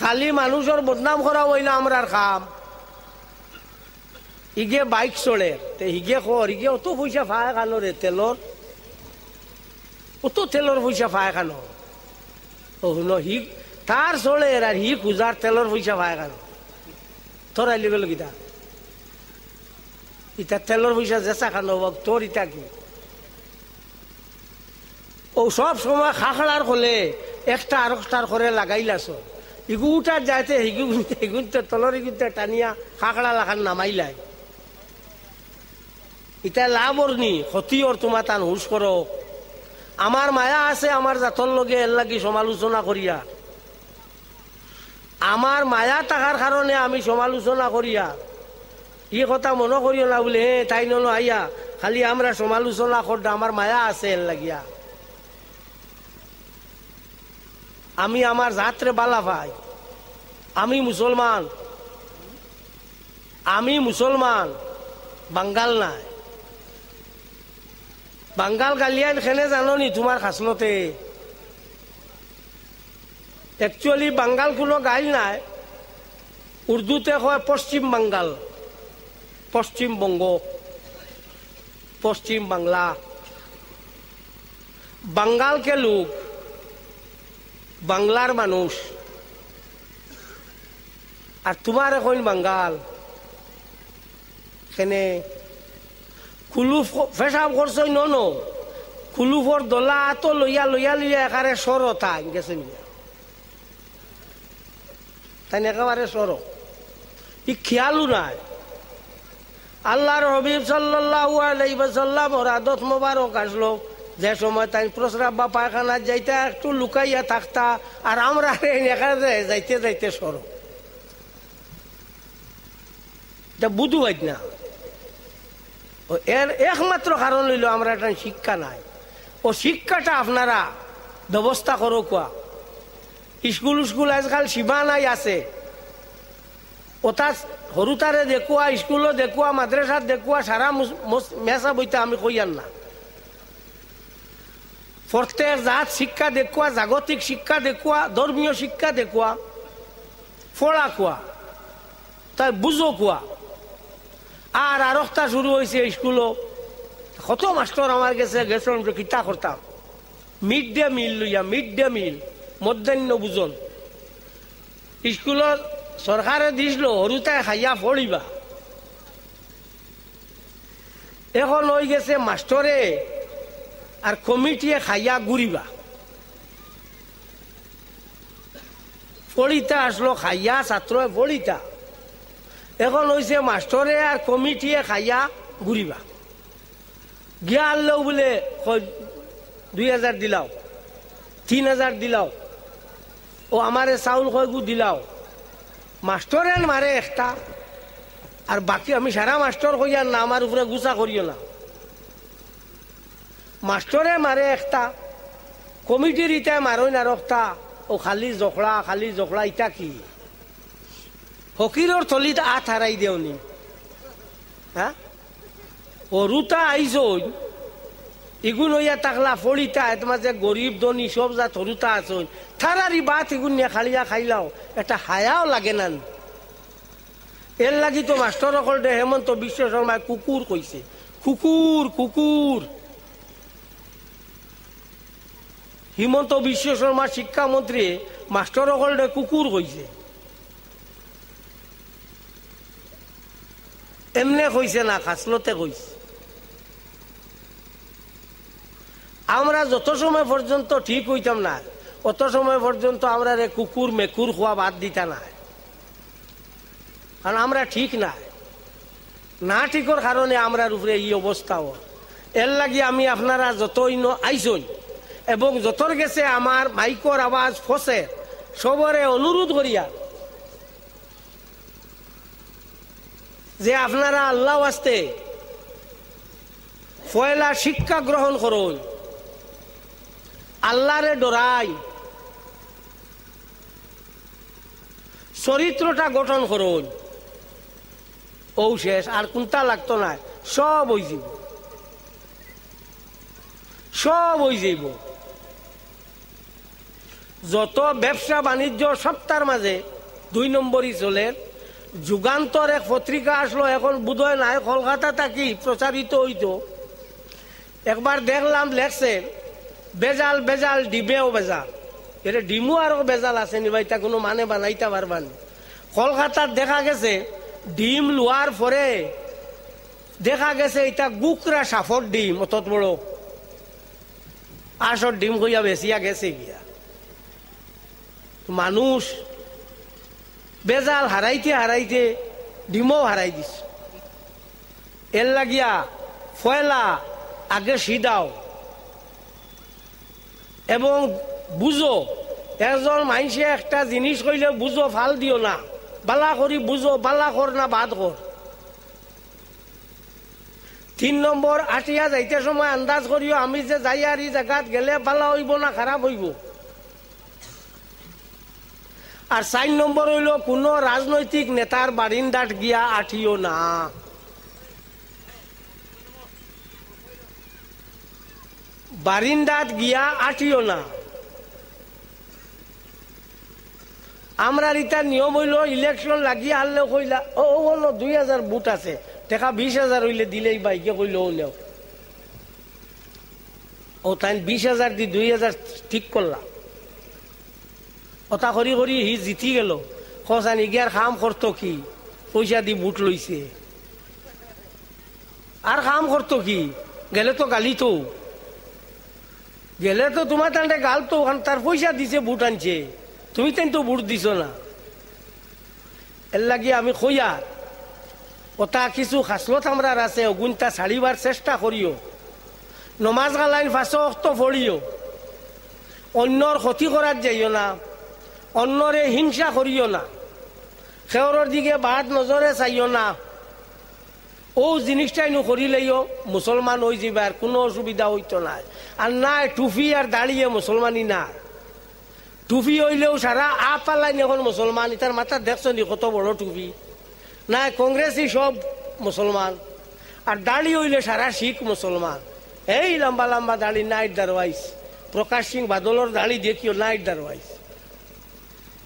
খালি মানুষের বদনাম করা হইলে আমরা খাম হিগে বাইক চলে তে হিগে খর হিগে অত পয়সা ফায় খালো রে তেলর অত তেলর পয়সা ফায় খানো ও হি তার চলে আর হি খুজার তেলর পয়সা ফায় খানো তোর আইলি গেল ইতা ইটা তেলর পয়সা জেসা খানো হোক তোর ইতা কি ও সব সময় খাখলার খোলে একটা আর একটার করে লাগাইলাছ ইগুটার যাইতে হিগুনতে হিগুনতে তলর ইগুনতে টানিয়া খাখলা লাখান নামাইলায় ইটা লাভ অর্নি ক্ষতি অর তোমা তান হুস কর আমার মায়া আছে আমার জাতর লগে এর লাগি সমালোচনা করিয়া আমার মায়া থাকার কারণে আমি সমালোচনা করিয়া ই কথা মনে করিও না বলে হে তাই নল আইয়া খালি আমরা সমালোচনা করতে আমার মায়া আছে এর লাগিয়া আমি আমার জাতরে বালা ভাই আমি মুসলমান আমি মুসলমান বাঙ্গাল নাই বাঙ্গাল গালিয়ান খেনে জানো নি তোমার খাসলতে একচুয়ালি বাঙ্গাল কোনো গাইল নাই উর্দুতে হয় পশ্চিম বাঙ্গাল পশ্চিমবঙ্গ পশ্চিম বাংলা বাঙ্গালকে লোক বাংলার মানুষ আর তোমার এখন বাঙ্গাল খেনে কুলু ফেসাব করছে নন কুলুফর দলা তো লইয়া লইয়া লইয়া একারে সরতা গেছে নিয়া তাই একেবারে সর ই খেয়ালও নাই আল্লাহর হবিব সাল্লাহ আলাইসাল্লাম আদত মোবারক আসলো যে সময় তাই প্রস্রাব বা পায়খানা যাইতে একটু লুকাইয়া থাকতা আর আমরা যাইতে যাইতে সর এটা বুধু না এর একমাত্র কারণ হইল আমরা এটা শিক্ষা নাই ও শিক্ষাটা আপনারা ব্যবস্থা করো কোয়া স্কুল স্কুল আজকাল সীমা নাই আছে ওটা সরুতারে দেখুয়া স্কুলও দেখুয়া মাদ্রাসাত দেখুয়া সারা মেসা বইতে আমি কইয়ার না প্রত্যেক জাত শিক্ষা দেখুয়া জাগতিক শিক্ষা দেখুয়া ধর্মীয় শিক্ষা দেখুয়া ফলা কোয়া তাই বুঝো কোয়া আর আরক্তা শুরু হয়েছে স্কুলও কত মাস্টার আমার গেছে গেছিলাম কিতা করতাম মিড ডে মিল লইয়া মিড ডে মিল মধ্যাহ্ন ভোজন স্কুলত সরকারে দিছিল সৰুতে খাইয়া ফড়িবা এখন ওই গেছে মাষ্টৰে আৰু কমিটিয়ে খাইয়া ঘূৰিবা ফড়িতা আসলো খাইয়া ছাত্ৰই ফড়িতা এখন হয়েছে মাস্টরে আর কমিটিয়ে খাইয়া ঘুরিবা গিয়া আনলেও বলে দুই হাজার দিলাও তিন হাজার দিলাও ও আমারে চাউল কয়গু দিলাও মাস্টরে মারে একটা আর বাকি আমি সারা মাস্টর কইয়ার না আমার উপরে গুছা করিও না মাস্টরে মারে একটা কমিটির ইটা মারই না রক্তা ও খালি জখলা খালি জখলা ইটা কি ফকিরর থলিত আত হারাই দেওনি হ্যাঁ ও রুতা আইস ইগুন হইয়া তাকলা ফড়িতা তোমার যে গরিব ধনী সব যা থরুতা আছো থারারি বাত ইগুন নিয়ে খালিয়া খাইলাও এটা হায়াও লাগে না এর লাগি তো মাস্টর অকল দে হেমন্ত বিশ্ব শর্মায় কুকুর কইছে কুকুর কুকুর হিমন্ত বিশ্ব শর্মা শিক্ষামন্ত্রী মাস্টর অকল দে কুকুর কইছে এমনে কইছে না খাসলতে কইছে আমরা যত সময় পর্যন্ত ঠিক হইতাম না অত সময় পর্যন্ত আমরা রে কুকুর মেকুর খোয়া বাদ দিতা না কারণ আমরা ঠিক না না ঠিকর কারণে আমরা উপরে এই অবস্থাও এর লাগি আমি আপনারা যতই ন আইসই এবং যতর গেছে আমার মাইকর আওয়াজ ফসে সবরে অনুরোধ করিয়া যে আপনারা আল্লাহ আসতে ফয়লা শিক্ষা গ্রহণ করুন আল্লাহরে ডরাই চরিত্রটা গঠন করুন ও শেষ আর কোনটা লাগতো না সব ওই যাব সব ওই যাইব যত ব্যবসা বাণিজ্য সপ্তাহের মাঝে দুই নম্বরই চলে যুগান্তর এক পত্রিকা আসলো এখন বোধহয় নাই কলকাতা থাকি প্রচারিত হইতো একবার দেখলাম লেখছে বেজাল বেজাল ডিমেও বেজাল এটা ডিমু আরও বেজাল আছে নি ভাইটা কোনো মানে বানাইতে পারবা নি কলকাতার দেখা গেছে ডিম লোয়ার পরে দেখা গেছে এটা গুকরা সাফর ডিম অত বড় আসর ডিম কইয়া বেসিয়া গেছে গিয়া মানুষ বেজাল হারাইতে হারাইতে ডিমও হারাই দিস এর লাগিয়া ফয়লা আগে সিদাও এবং বুঝো একজন মানুষে একটা জিনিস কইলে বুঝো ফাল দিও না বালা করি বুঝো বালা কর না বাদ কর তিন নম্বর আটিয়া যাইতে সময় আন্দাজ করিও আমি যে যাই আর এই জায়গাত গেলে বালা হইব না খারাপ হইব আর সাইন নম্বর হইল কোনো রাজনৈতিক নেতার বারিন্দাট গিয়া আঠিও না বারিন্দাত গিয়া আটিও না আমরা ইতার নিয়ম হইল ইলেকশন লাগিয়ে হারলে কইলা ও হল দুই হাজার বুট আছে টাকা বিশ হাজার হইলে দিলেই বাইকে কইল ও নেও ও তাই বিশ হাজার দি দুই হাজার ঠিক করলাম কথা করি করি হি জিতি গেল খসানি গিয়ার খাম করত কি পয়সা দি বুট লইছে আর খাম করত কি গেলে তো গালি তো গেলে তো তোমার তাহলে গাল তো তার পয়সা দিছে বুট আনছে তুমি তেন তো বুট দিছ না এর লাগি আমি কইয়া ওটা কিছু খাসলো আমরা আছে অগুণটা ছাড়িবার চেষ্টা করিও নমাজ গালাইন ফাঁসো অক্ত ফড়িও অন্যর ক্ষতি করার যাইও না অন্যরে হিংসা করিও না খেওরের দিকে বাদ নজরে চাইও না ও জিনিসটাই নকরিলেও মুসলমান হয়ে যাবার কোনো অসুবিধা হইত না আর নাই টুফি আর দাঁড়িয়ে মুসলমানই না টুফি হইলেও সারা আপালাইন এখন মুসলমান ইতার মাথা দেখছ নি কত বড় টুপি নাই কংগ্রেসই সব মুসলমান আর দাঁড়ি হইলে সারা শিখ মুসলমান এই লম্বা লম্বা দাঁড়ি নাইট দারওয়াইস প্রকাশ সিং বাদলর দাঁড়ি দেখিও নাইট দারওয়াইস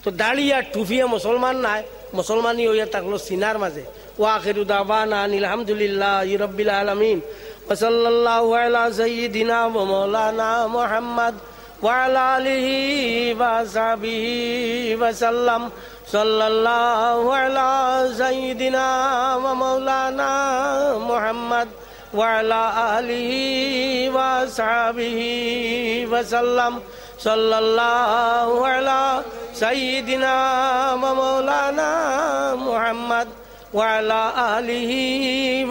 তো দাঁড়িয়া টুফিয়া মুসলমান নাই মুসলমানই হইয়া থাকলো সিনার মাঝে ও আখির উদাবান আলহামদুলিল্লাহ ইরবিল আলমিন ওসল্লাহ সঈদিনা মৌলানা মোহাম্মদ ওয়ালালিহি বাসাবিহি ওসাল্লাম সল্লাল্লাহ ওয়ালা সঈদিনা মৌলানা মোহাম্মদ ওয়ালা আলিহি বাসাবিহি ওসাল্লাম صلى الله على سيدنا ومولانا محمد وعلى آله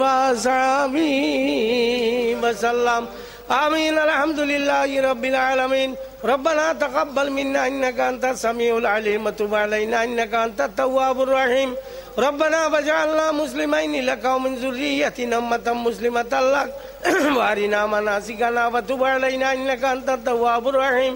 وصحبه وسلم آمين الحمد لله رب العالمين ربنا تقبل منا إنك أنت السميع العليم وتب علينا إنك أنت التواب الرحيم ربنا وجعلنا مسلمين لك ومن ذريتنا أمة مسلمة لك (clears throat) وارنا مناسكنا وتب علينا إنك أنت التواب الرحيم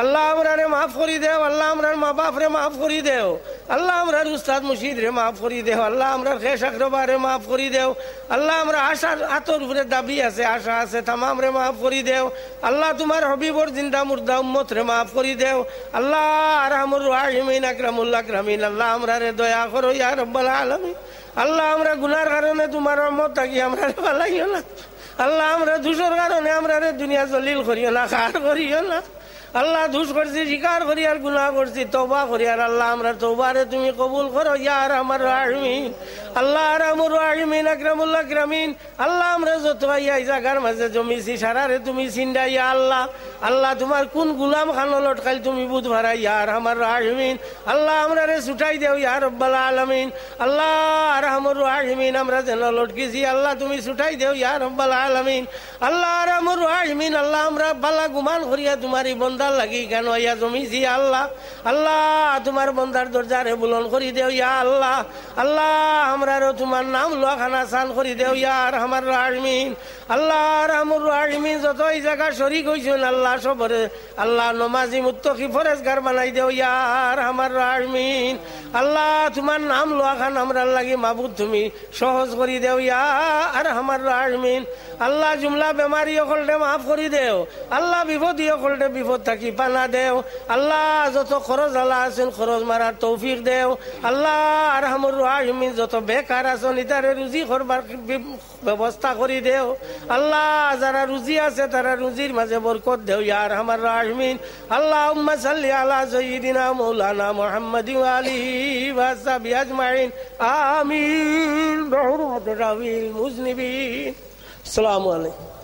আল্লাহ রে মাফ করি দেও আল্লাহ আমরার মা রে মাফ করি দেও আল্লাহ আমরার উস্তাদ মুশিদ রে মাফ করি দেও আল্লাহ আমরার খেস আক্রবারে মাফ করি দেও আল্লাহ আমরা আশার আতর উপরে দাবি আছে আশা আছে তামাম রে মাফ করি দেও আল্লাহ তোমার হবিবর জিন্দা মুর্দা উম্মত রে মাফ করি দেও আল্লাহ আরামুর রাহিমিন আকরামুল্লাহ আকরামিন আল্লাহ রে দয়া করো ইয়া রব্বাল আলামিন আল্লাহ আমরা গুনার কারণে তোমার রহমত থাকি আমরা ভালাইও না আল্লাহ আমরা দুশোর কারণে আমরা রে দুনিয়া জলিল করিও না খার করিও না আল্লাহ ধুস করছি শিকার করি আর গুনা করছি তোবা করি আর আল্লাহ আমরা তবারে তুমি কবুল করো ইয়ার আমার রাহমিন আল্লাহ আর আমর রাহমিন আকরামুল্লাহ গ্রামীণ আল্লাহ আমরা যত আইয়া জাগার মাঝে জমিছি সারা রে তুমি চিন্তা ইয়া আল্লাহ আল্লাহ তোমার কোন গুলাম খান লটকাইল তুমি বুধ ভাড়া ইয়ার আমার রাহমিন আল্লাহ আমরা রে ছুটাই দেও ইয়ার রব্বাল আলমিন আল্লাহ আর আমর রাহমিন আমরা যেন লটকিছি আল্লাহ তুমি ছুটাই দেও ইয়ার রব্বাল আলমিন আল্লাহ আর আমর রাহমিন আল্লাহ আমরা বালা গুমান করিয়া তোমারই বন্ধু বন্দার লাগি কেন ইয়া জি আল্লাহ আল্লাহ তোমার বন্দার দরজারে বুলন করি দেও ইয়া আল্লাহ আল্লাহ আমরা তোমার নাম লখানা সান করি দেও ইয়া আমার রাজমিন আল্লাহর আমর আলিমি যত এই জায়গা শরিক হইছেন আল্লাহ সবরে আল্লাহ নমাজি মুত্তকি ফরেজগার বানাই দেও ইয়ার আমার আলমিন আল্লাহ তোমার নাম লোয়া খান আমরা লাগি মাবুদ তুমি সহজ করি দেও ইয়ার আমার আলমিন আল্লাহ জুমলা বেমারি অকলটে মাফ করি দেও আল্লাহ বিপদ অকলটে বিপদ থাকি পানা দেও আল্লাহ যত খরচ আল্লাহ আছেন খরচ মারার তৌফিক দেও আল্লাহ আর আমার আলমিন যত বেকার আছেন ইতারে রুজি করবার ব্যবস্থা করি দেও আল্লাহ যারা রুজি আছে তারা রুজির মাঝে বরকত দেও ইয়ার আমার রাহমিন আল্লাহ উম্মা সাল্লি আলা সৈয়দিনা মৌলানা মোহাম্মদ আলী ভাসাবি আজমাইন আমিন বহুর মতো রাবিল মুজনিবিন আসসালামু আলাইকুম